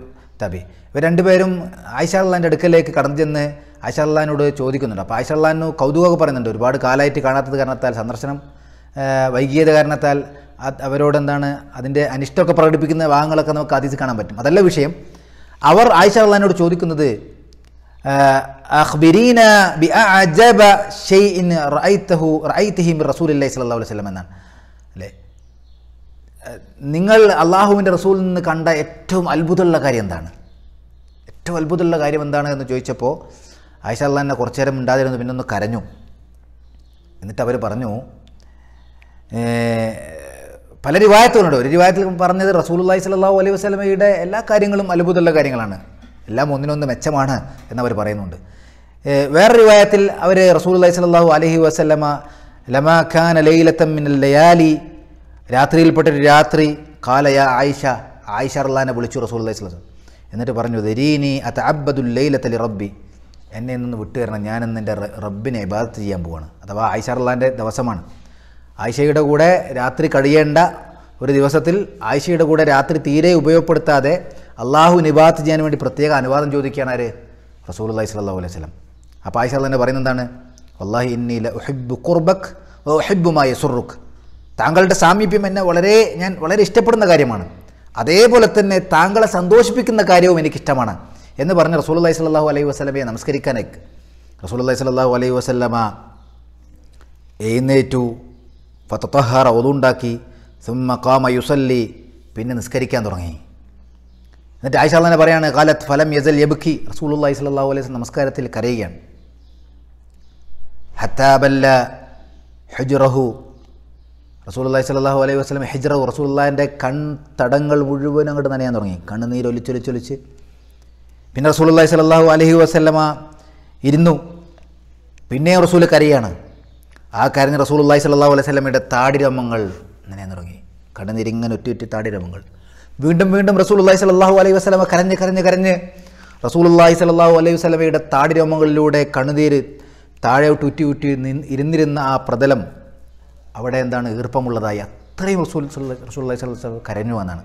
തബി ഇവർ രണ്ടുപേരും ആയിഷ അള്ളാൻ്റെ അടുക്കലേക്ക് കടന്നു ചെന്ന് ആയിഷ അള്ളഹാനോട് ചോദിക്കുന്നുണ്ട് അപ്പോൾ ആയിഷ അള്ളഹാനു കൗതുകമൊക്കെ പറയുന്നുണ്ട് ഒരുപാട് കാലമായിട്ട് കാണാത്തത് കാരണത്താൽ സന്ദർശനം വൈകിയത് കാരണത്താൽ അവരോട് എന്താണ് അതിൻ്റെ അനിഷ്ടമൊക്കെ പ്രകടിപ്പിക്കുന്ന ഭാഗങ്ങളൊക്കെ നമുക്ക് അതിഥി കാണാൻ പറ്റും അതല്ല വിഷയം അവർ ആയിഷ അള്ളഹാനോട് ചോദിക്കുന്നത് അഹ്ബിരീന ബി അജബ ഷെയ്ഇൻ റഅയ്തഹു റഅയ്തിഹി മിർ റസൂലില്ലാഹി സ്വല്ലല്ലാഹു അലൈഹി വസല്ലം എന്നാണ് നിങ്ങൾ അള്ളാഹുവിൻ്റെ റസൂൽ നിന്ന് കണ്ട ഏറ്റവും അത്ഭുതമുള്ള കാര്യം എന്താണ് ഏറ്റവും അത്ഭുതമുള്ള കാര്യം എന്താണ് എന്ന് ചോദിച്ചപ്പോൾ ആയിഷ അള്ളാഹിനെ കുറച്ചു നേരം ഉണ്ടാതിരുന്നു പിന്നെ ഒന്ന് കരഞ്ഞു എന്നിട്ട് അവർ പറഞ്ഞു പല റിവായത്തുകളുണ്ട് ഒരു റിവായത്തിൽ പറഞ്ഞത് റസൂലുല്ലാഹി സ്വല്ലല്ലാഹു അലൈഹി വസ്ലമയുടെ എല്ലാ കാര്യങ്ങളും അത്ഭുതമുള്ള കാര്യങ്ങളാണ് എല്ലാം ഒന്നിനൊന്ന് മെച്ചമാണ് എന്നവർ പറയുന്നുണ്ട് വേറെ റിവായത്തിൽ അവർ റസൂലുല്ലാഹി സ്വല്ലല്ലാഹു അലൈഹി വസ്ലമ ലമാ ഖാൻ അലൈലത്തം മിനൽ ലയാലി രാത്രിയിൽപ്പെട്ട രാത്രി കാലയ ആയിഷ ആയിഷ അള്ളാനെ വിളിച്ചു റസൂൽ അള്ളഹി എന്നിട്ട് പറഞ്ഞു ദരീനി അത്ത അബ്ബദുല്ലൈലത്തലി റബ്ബി എന്നെ നിന്ന് തരണം ഞാനിന്ന് എൻ്റെ റബ്ബിനെ ഇബാദത്ത് ചെയ്യാൻ പോവാണ് അഥവാ ആയിഷ അള്ളാൻ്റെ ദിവസമാണ് ആയിഷയുടെ കൂടെ രാത്രി കഴിയേണ്ട ഒരു ദിവസത്തിൽ ആയിഷയുടെ കൂടെ രാത്രി തീരെ ഉപയോഗപ്പെടുത്താതെ അള്ളാഹു നിബാത്ത് ചെയ്യാൻ വേണ്ടി പ്രത്യേക അനുവാദം ചോദിക്കുകയാണ് ആര് റസൂൽ അള്ളഹി സ്വല്ലാ അലൈഹി വസ്ലം അപ്പോൾ ആയിഷ അള്ളാഹെ പറയുന്നത് എന്താണ് വല്ലാഹി ഇന്നി ലഹിബ് കുർബക് ഒഹിബുമായ സുറുഖ് താങ്കളുടെ സാമീപ്യം എന്നെ വളരെ ഞാൻ വളരെ ഇഷ്ടപ്പെടുന്ന കാര്യമാണ് അതേപോലെ തന്നെ താങ്കളെ സന്തോഷിപ്പിക്കുന്ന കാര്യവും എനിക്കിഷ്ടമാണ് എന്ന് പറഞ്ഞ റസൂൽ അള്ളഹി സ്വല്ലാഹു അലൈഹി വസ്ലമയെ നമസ്കരിക്കാനേക്ക് റസൂൽ അള്ളഹി സ്വല്ലാഹു അലൈഹി വസ്ലമ എഴുന്നേറ്റു ഫത്തഹാറ ഒതുണ്ടാക്കി സിമ്മ കാമ യുസല്ലി പിന്നെ നിസ്കരിക്കാൻ തുടങ്ങി എന്നിട്ട് ആയിഷ തന്നെ പറയാണ് കാലത്ത് ഫലം യസൽ യബുഖി റസൂൽ അള്ളഹി സ്വല്ലാഹു അലൈഹി നമസ്കാരത്തിൽ കരയുകയാണ് ഹത്താബല്ല ഹജുറഹു റസൂൽ അള്ളാഹി അലൈഹി വസ്ലം ഹിജ്റ കൺ തടങ്ങൾ മുഴുവൻ അങ്ങോട്ട് നനയാൻ തുടങ്ങി കണ്ണുനീരൊലിച്ചൊലിച്ചൊലിച്ച് പിന്നെ റസൂൽ അള്ളാഹി സ്വല്ലാഹു അലഹി വസ്ലമ ഇരുന്നു പിന്നെ റസൂൽ കരയാണ് ആ കരഞ്ഞ് റസൂൽ അള്ളാഹി സ്വല്ലാഹു അലൈഹി വസ്ലമയുടെ താടിരമങ്ങൾ നനയാൻ തുടങ്ങി കണ്ണുനീരിങ്ങനെ ഒറ്റ താടിരമങ്ങൾ വീണ്ടും വീണ്ടും റസൂൽ അള്ളാഹി അലൈഹി വസ്ലമ കരഞ്ഞ് കരഞ്ഞ് കരഞ്ഞ് റസൂൽ അള്ളാഹി സ്വല്ലാഹു അലൈഹി വസ്ലമയുടെ താടിരമങ്ങളിലൂടെ കണ്ണുനീര് താഴെ ഉറ്റി ഉറ്റി ഇരുന്നിരുന്ന ആ പ്രതലം അവിടെ എന്താണ് ഈർപ്പമുള്ളതായി അത്രയും റസൂൽ റസൂള്ളി സ്വലം കരഞ്ഞു എന്നാണ്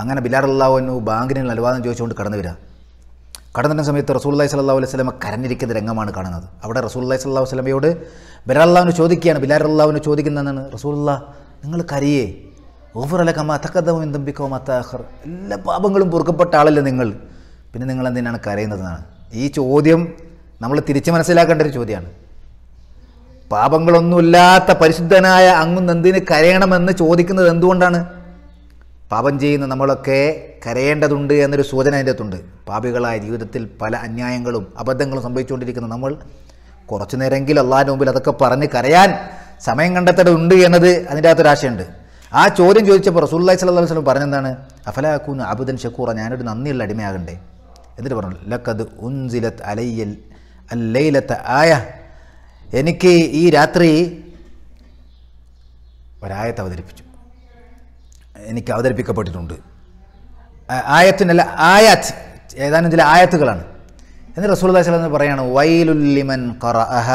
അങ്ങനെ ബിലാറുല്ലാവുന്നു ബാങ്കിന് അനുവാദം ചോദിച്ചുകൊണ്ട് കടന്നു വരിക കടന്നിരുന്ന സമയത്ത് റസൂല്ലായി സല്ലാഹു അലൈഹി സ്വലമ കരഞ്ഞിരിക്കുന്ന രംഗമാണ് കാണുന്നത് അവിടെ റസൂല്ലായി സല്ലാഹു വസ്ലമയോട് ബിലാറുല്ലാവിന് ചോദിക്കുകയാണ് ബിലാറുല്ലാവിന് ചോദിക്കുന്നതെന്നാണ് റസൂല്ല നിങ്ങൾ കരിയേ ഓഫറലക്കമ്മ അത്തക്കദവും എന്തുമ്പിക്കോ മത്താഹർ എല്ലാ പാപങ്ങളും പൊറുക്കപ്പെട്ട ആളല്ലേ നിങ്ങൾ പിന്നെ നിങ്ങൾ എന്തിനാണ് കരയുന്നതെന്നാണ് ഈ ചോദ്യം നമ്മൾ തിരിച്ച് മനസ്സിലാക്കേണ്ട ഒരു ചോദ്യമാണ് പാപങ്ങളൊന്നുമില്ലാത്ത പരിശുദ്ധനായ എന്തിന് കരയണമെന്ന് ചോദിക്കുന്നത് എന്തുകൊണ്ടാണ് പാപം ചെയ്യുന്ന നമ്മളൊക്കെ കരയേണ്ടതുണ്ട് എന്നൊരു സൂചന അകത്തുണ്ട് പാപികളായ ജീവിതത്തിൽ പല അന്യായങ്ങളും അബദ്ധങ്ങളും സംഭവിച്ചുകൊണ്ടിരിക്കുന്ന നമ്മൾ കുറച്ചു നേരമെങ്കിലും അള്ളാഹിൻ്റെ മുമ്പിൽ അതൊക്കെ പറഞ്ഞ് കരയാൻ സമയം കണ്ടെത്തേണ്ടതുണ്ട് എന്നത് അതിൻ്റെ അകത്തൊരു ആശയുണ്ട് ആ ചോദ്യം ചോദിച്ചപ്പോൾ റസൂല്ലായി സല്ലാ വസ്ലം പറഞ്ഞെന്താണ് അഫലാക്കൂന്ന് അബുദൻ ഷക്കൂറ ഞാനൊരു നന്ദിയുള്ള അടിമയാകണ്ടേ എന്നിട്ട് പറഞ്ഞു ലക്കത് ഉൻസിലത്ത് അലയ്യൽ അല്ലയിലത്ത് ആയ എനിക്ക് ഈ രാത്രി ഒരായത്ത് അവതരിപ്പിച്ചു എനിക്ക് അവതരിപ്പിക്കപ്പെട്ടിട്ടുണ്ട് ആയത്തിനല്ല ആയാത്ത് ഏതാനും ചില ആയത്തുകളാണ് എന്ന് റസൂൽ എന്ന് പറയാണ് വൈലുല്ലിമൻ ഖറഅഹ അഹ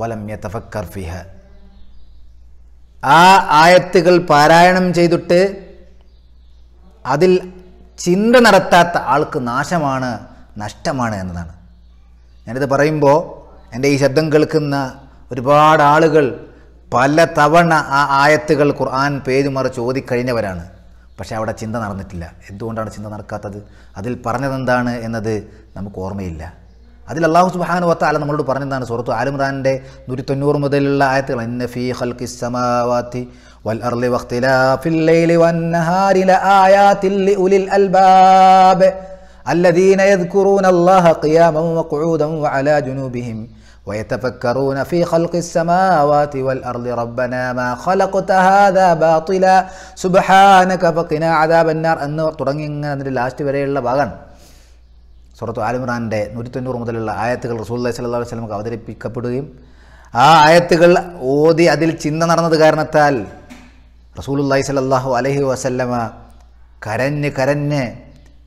വലം യതഫക്കർ ഫിഹ ആ ആയത്തുകൾ പാരായണം ചെയ്തിട്ട് അതിൽ ചിന്ത നടത്താത്ത ആൾക്ക് നാശമാണ് നഷ്ടമാണ് എന്നതാണ് ഞാനിത് പറയുമ്പോൾ എൻ്റെ ഈ ശബ്ദം കേൾക്കുന്ന ഒരുപാട് ആളുകൾ പല തവണ ആ ആയത്തുകൾ ഖുർആൻ പേരുമറിച്ച് ചോദിക്കഴിഞ്ഞവരാണ് പക്ഷേ അവിടെ ചിന്ത നടന്നിട്ടില്ല എന്തുകൊണ്ടാണ് ചിന്ത നടക്കാത്തത് അതിൽ പറഞ്ഞതെന്താണ് എന്നത് നമുക്ക് ഓർമ്മയില്ല അതിൽ അള്ളാഹു സുബാന വത്താല നമ്മളോട് പറഞ്ഞതാണ് സുഹൃത്തു ആലിമ്രാൻ്റെ നൂറ്റി തൊണ്ണൂറ് മുതലുള്ള ആയത്തുകൾ അന്നഫി വൽ അർലി ലൈലി വന്നഹാരി അൽബാബ് الذين يذكرون الله قياما وقعودا وعلى جنوبهم ويتفكرون في خلق السماوات والأرض ربنا ما خلقت هذا باطلا سبحانك فقنا عذاب النار എന്ന് തുടങ്ങി ഇങ്ങനെ അതിൻ്റെ ലാസ്റ്റ് വരെയുള്ള ഭാഗമാണ് സുഹൃത്തു ആലിമ്രാൻ്റെ നൂറ്റി തൊണ്ണൂറ് മുതലുള്ള ആയത്തുകൾ റസൂല്ലാ സല്ലാ വസ്ലമക്ക് അവതരിപ്പിക്കപ്പെടുകയും ആ ആയത്തുകൾ ഓതി അതിൽ ചിന്ത നടന്നത് കാരണത്താൽ റസൂലുല്ലാഹി സലല്ലാഹു അലഹി വസല്ലമ കരഞ്ഞ് കരഞ്ഞ്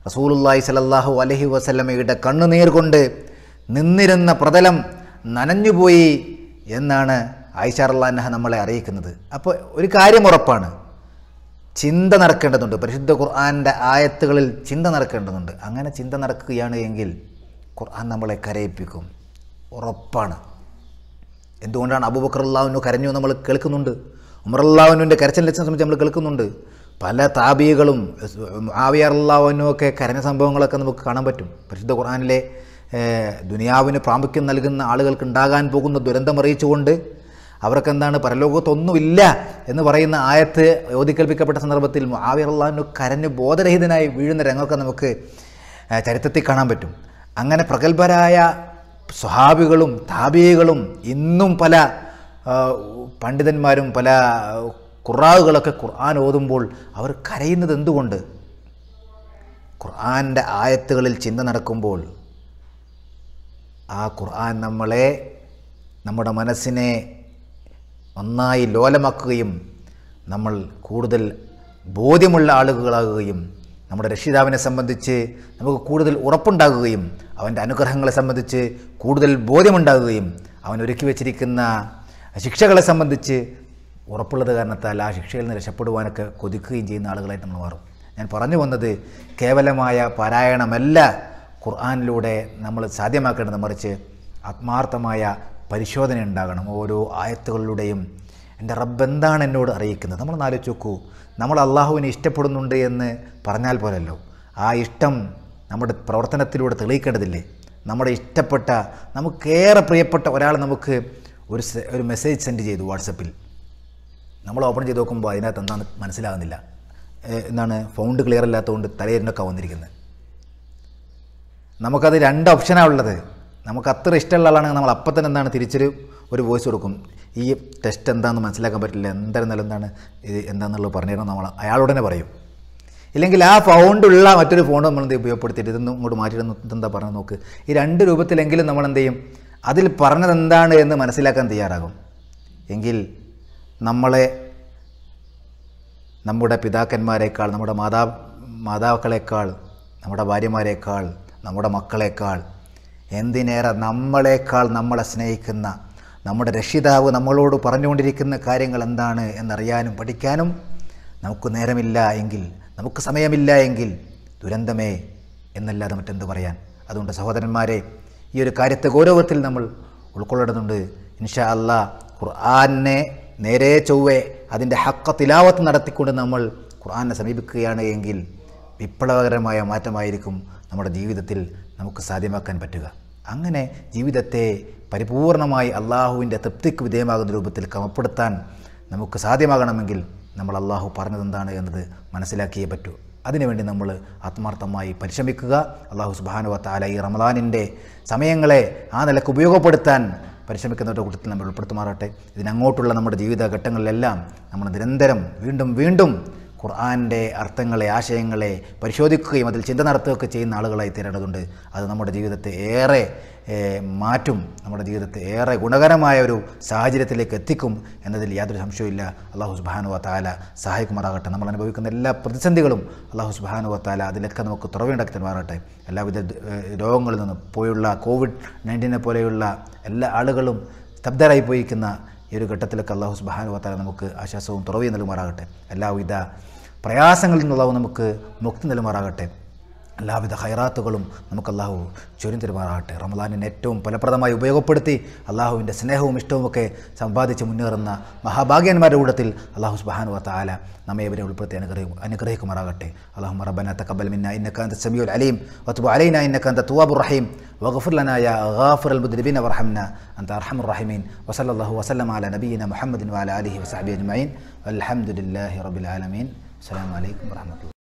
റസൂലുല്ലായി സലല്ലാഹു അലഹി വസല്ലമയുടെ കണ്ണുനീർ കൊണ്ട് നിന്നിരുന്ന പ്രതലം നനഞ്ഞുപോയി എന്നാണ് ആയിഷാർലാൻഹ നമ്മളെ അറിയിക്കുന്നത് അപ്പോൾ ഒരു കാര്യം ഉറപ്പാണ് ചിന്ത നടക്കേണ്ടതുണ്ട് പരിശുദ്ധ ഖുർആാനിൻ്റെ ആയത്തുകളിൽ ചിന്ത നടക്കേണ്ടതുണ്ട് അങ്ങനെ ചിന്ത നടക്കുകയാണ് എങ്കിൽ ഖുർആൻ നമ്മളെ കരയിപ്പിക്കും ഉറപ്പാണ് എന്തുകൊണ്ടാണ് അബൂബക്കർ അള്ളാഹുനു കരഞ്ഞു നമ്മൾ കേൾക്കുന്നുണ്ട് ഉമർ അള്ളാഹുനുവിൻ്റെ കരച്ചിൽ ലക്ഷം സംബന്ധിച്ച് നമ്മൾ കേൾക്കുന്നുണ്ട് പല താബികളും ആവിയറുള്ളവനുമൊക്കെ കരഞ്ഞ സംഭവങ്ങളൊക്കെ നമുക്ക് കാണാൻ പറ്റും പരിശുദ്ധ ഖുർആാനിലെ ദുനിയാവിന് പ്രാമുഖ്യം നൽകുന്ന ആളുകൾക്ക് ഉണ്ടാകാൻ പോകുന്ന ദുരന്തം അറിയിച്ചുകൊണ്ട് അവർക്കെന്താണ് പരലോകത്തൊന്നുമില്ല എന്ന് പറയുന്ന ആയത്ത് യോധിക്കൽപ്പിക്കപ്പെട്ട സന്ദർഭത്തിൽ ആവിയറുള്ളവന് കരഞ്ഞ് ബോധരഹിതനായി വീഴുന്ന രംഗമൊക്കെ നമുക്ക് ചരിത്രത്തിൽ കാണാൻ പറ്റും അങ്ങനെ പ്രഗത്ഭരായ സ്വഹാബികളും താബികളും ഇന്നും പല പണ്ഡിതന്മാരും പല ഖുറാവുകളൊക്കെ ഖുർആൻ ഓതുമ്പോൾ അവർ കരയുന്നത് എന്തുകൊണ്ട് ഖുർആൻ്റെ ആയത്തുകളിൽ ചിന്ത നടക്കുമ്പോൾ ആ ഖുർആൻ നമ്മളെ നമ്മുടെ മനസ്സിനെ നന്നായി ലോലമാക്കുകയും നമ്മൾ കൂടുതൽ ബോധ്യമുള്ള ആളുകളാകുകയും നമ്മുടെ രക്ഷിതാവിനെ സംബന്ധിച്ച് നമുക്ക് കൂടുതൽ ഉറപ്പുണ്ടാകുകയും അവൻ്റെ അനുഗ്രഹങ്ങളെ സംബന്ധിച്ച് കൂടുതൽ ബോധ്യമുണ്ടാകുകയും അവൻ ഒരുക്കി വച്ചിരിക്കുന്ന ശിക്ഷകളെ സംബന്ധിച്ച് ഉറപ്പുള്ളത് കാരണത്താൽ ആ ശിക്ഷയിൽ നിന്ന് രക്ഷപ്പെടുവാനൊക്കെ കൊതിക്കുകയും ചെയ്യുന്ന ആളുകളായിട്ട് നമ്മൾ മാറും ഞാൻ പറഞ്ഞു വന്നത് കേവലമായ പാരായണമല്ല ഖുർആാനിലൂടെ നമ്മൾ സാധ്യമാക്കേണ്ടത് മറിച്ച് ആത്മാർത്ഥമായ പരിശോധന ഉണ്ടാകണം ഓരോ ആയത്തുകളിലൂടെയും എൻ്റെ റബ്ബ് എന്താണ് എന്നോട് അറിയിക്കുന്നത് നമ്മൾ ആലോചിച്ച് നോക്കൂ നമ്മൾ അള്ളാഹുവിനെ ഇഷ്ടപ്പെടുന്നുണ്ട് എന്ന് പറഞ്ഞാൽ പോലല്ലോ ആ ഇഷ്ടം നമ്മുടെ പ്രവർത്തനത്തിലൂടെ തെളിയിക്കേണ്ടതില്ലേ നമ്മുടെ ഇഷ്ടപ്പെട്ട നമുക്കേറെ പ്രിയപ്പെട്ട ഒരാൾ നമുക്ക് ഒരു ഒരു മെസ്സേജ് സെൻഡ് ചെയ്തു വാട്സപ്പിൽ നമ്മൾ ഓപ്പൺ ചെയ്ത് നോക്കുമ്പോൾ അതിനകത്ത് എന്താണെന്ന് മനസ്സിലാകുന്നില്ല എന്താണ് ഫൗണ്ട് ക്ലിയർ അല്ലാത്തതുകൊണ്ട് തലയിരുന്നൊക്കെ വന്നിരിക്കുന്നത് നമുക്കത് രണ്ട് ഓപ്ഷനാണ് ഉള്ളത് നമുക്ക് അത്ര ഇഷ്ടമുള്ള ആളാണെങ്കിൽ നമ്മൾ അപ്പം തന്നെ എന്താണ് തിരിച്ചൊരു ഒരു വോയിസ് കൊടുക്കും ഈ ടെസ്റ്റ് എന്താണെന്ന് മനസ്സിലാക്കാൻ പറ്റില്ല എന്തായിരുന്നാലും എന്താണ് ഇത് എന്താണെന്നുള്ളത് പറഞ്ഞിരുന്നു നമ്മൾ അയാളോട് തന്നെ പറയും ഇല്ലെങ്കിൽ ആ ഫൗണ്ടുള്ള മറ്റൊരു ഫോൺ നമ്മൾ എന്ത് ഉപയോഗപ്പെടുത്തിയിട്ട് ഇതൊന്നും ഇങ്ങോട്ട് മാറ്റിയിട്ട് ഇതെന്താ പറഞ്ഞു നോക്ക് ഈ രണ്ട് രൂപത്തിലെങ്കിലും നമ്മൾ എന്ത് ചെയ്യും അതിൽ പറഞ്ഞതെന്താണ് എന്ന് മനസ്സിലാക്കാൻ തയ്യാറാകും എങ്കിൽ നമ്മളെ നമ്മുടെ പിതാക്കന്മാരെക്കാൾ നമ്മുടെ മാതാ മാതാക്കളെക്കാൾ നമ്മുടെ ഭാര്യമാരെക്കാൾ നമ്മുടെ മക്കളെക്കാൾ എന്തിനേറെ നമ്മളെക്കാൾ നമ്മളെ സ്നേഹിക്കുന്ന നമ്മുടെ രക്ഷിതാവ് നമ്മളോട് പറഞ്ഞുകൊണ്ടിരിക്കുന്ന കാര്യങ്ങൾ എന്താണ് എന്നറിയാനും പഠിക്കാനും നമുക്ക് നേരമില്ല എങ്കിൽ നമുക്ക് സമയമില്ല എങ്കിൽ ദുരന്തമേ എന്നല്ലാതെ മറ്റെന്ത് പറയാൻ അതുകൊണ്ട് സഹോദരന്മാരെ ഈ ഒരു കാര്യത്തെ ഗൗരവത്തിൽ നമ്മൾ ഉൾക്കൊള്ളേണ്ടതുണ്ട് ഇൻഷാ അല്ലാ ഖുർആാനെ നേരെ ചൊവ്വേ അതിൻ്റെ ഹക്ക തിലാവത്ത് നടത്തിക്കൊണ്ട് നമ്മൾ ഖുർആാനെ സമീപിക്കുകയാണ് എങ്കിൽ വിപ്ലവകരമായ മാറ്റമായിരിക്കും നമ്മുടെ ജീവിതത്തിൽ നമുക്ക് സാധ്യമാക്കാൻ പറ്റുക അങ്ങനെ ജീവിതത്തെ പരിപൂർണമായി അള്ളാഹുവിൻ്റെ തൃപ്തിക്ക് വിധേയമാകുന്ന രൂപത്തിൽ ക്രമപ്പെടുത്താൻ നമുക്ക് സാധ്യമാകണമെങ്കിൽ നമ്മൾ അള്ളാഹു പറഞ്ഞതെന്താണ് എന്നത് മനസ്സിലാക്കിയേ പറ്റൂ അതിനുവേണ്ടി നമ്മൾ ആത്മാർത്ഥമായി പരിശ്രമിക്കുക അള്ളാഹു സുബാനുവത്താല ഈ റമലാനിൻ്റെ സമയങ്ങളെ ആ നിലക്ക് ഉപയോഗപ്പെടുത്താൻ പരിശ്രമിക്കുന്നവരുടെ കൂട്ടത്തിൽ നമ്മൾ ഉൾപ്പെടുത്തുമാറട്ടെ ഇതിനങ്ങോട്ടുള്ള നമ്മുടെ ജീവിത ഘട്ടങ്ങളിലെല്ലാം നമ്മൾ നിരന്തരം വീണ്ടും വീണ്ടും ഖുർആാൻ്റെ അർത്ഥങ്ങളെ ആശയങ്ങളെ പരിശോധിക്കുകയും അതിൽ ചിന്ത നടത്തുകയൊക്കെ ചെയ്യുന്ന ആളുകളായി തീരേണ്ടതുണ്ട് അത് നമ്മുടെ ജീവിതത്തെ ഏറെ മാറ്റും നമ്മുടെ ജീവിതത്തെ ഏറെ ഗുണകരമായ ഒരു സാഹചര്യത്തിലേക്ക് എത്തിക്കും എന്നതിൽ യാതൊരു സംശയവുമില്ല അള്ളാഹു സുബാനു വത്താല സഹായിക്കുമാറാകട്ടെ നമ്മൾ അനുഭവിക്കുന്ന എല്ലാ പ്രതിസന്ധികളും അള്ളാഹു സുബാനു വത്താല അതിലൊക്കെ നമുക്ക് തുറവുണ്ടാക്കി തരുമാറട്ടെ എല്ലാവിധ രോഗങ്ങളിൽ നിന്നും പോയുള്ള കോവിഡ് നയൻറ്റീനെ പോലെയുള്ള എല്ലാ ആളുകളും സ്തബ്ധരായി പോയിരിക്കുന്ന ഈ ഒരു ഘട്ടത്തിലൊക്കെ അള്ളാഹു സുബാനു വത്താല നമുക്ക് ആശ്വാസവും തുറവയും നൽകുമാറാകട്ടെ എല്ലാവിധ പ്രയാസങ്ങളിൽ നിന്നുള്ളവ നമുക്ക് മുക്തി നിലമാറാകട്ടെ എല്ലാവിധ ഹൈറാത്തുകളും നമുക്ക് അള്ളാഹു തരുമാറാകട്ടെ റമദാനിനെ ഏറ്റവും ഫലപ്രദമായി ഉപയോഗപ്പെടുത്തി അള്ളാഹുവിൻ്റെ സ്നേഹവും ഇഷ്ടവുമൊക്കെ സമ്പാദിച്ച് മുന്നേറുന്ന മഹാഭാഗ്യന്മാരുടെ കൂട്ടത്തിൽ അള്ളാഹു സുബാനു വത്താല നമ്മെ ഇവരെ ഉൾപ്പെടുത്തി അനുഗ്രഹി അനുഗ്രഹിക്കുമാറാകട്ടെ അള്ളാഹു റബ്ബന തക്കബൽ മിന്ന ഇന്നക്കാന്ത സമിയുൽ അലീം വത്തുബു അലൈന ഇന്നക്കാന്ത തുവാബു റഹീം وغفر ഗാഫുർ يا غافر അന്ത وارحمنا أنت أرحم വസ്ലമാല നബീന മുഹമ്മദിൻ വാല അലഹി نبينا محمد وعلى آله Assalamualaikum warahmatullahi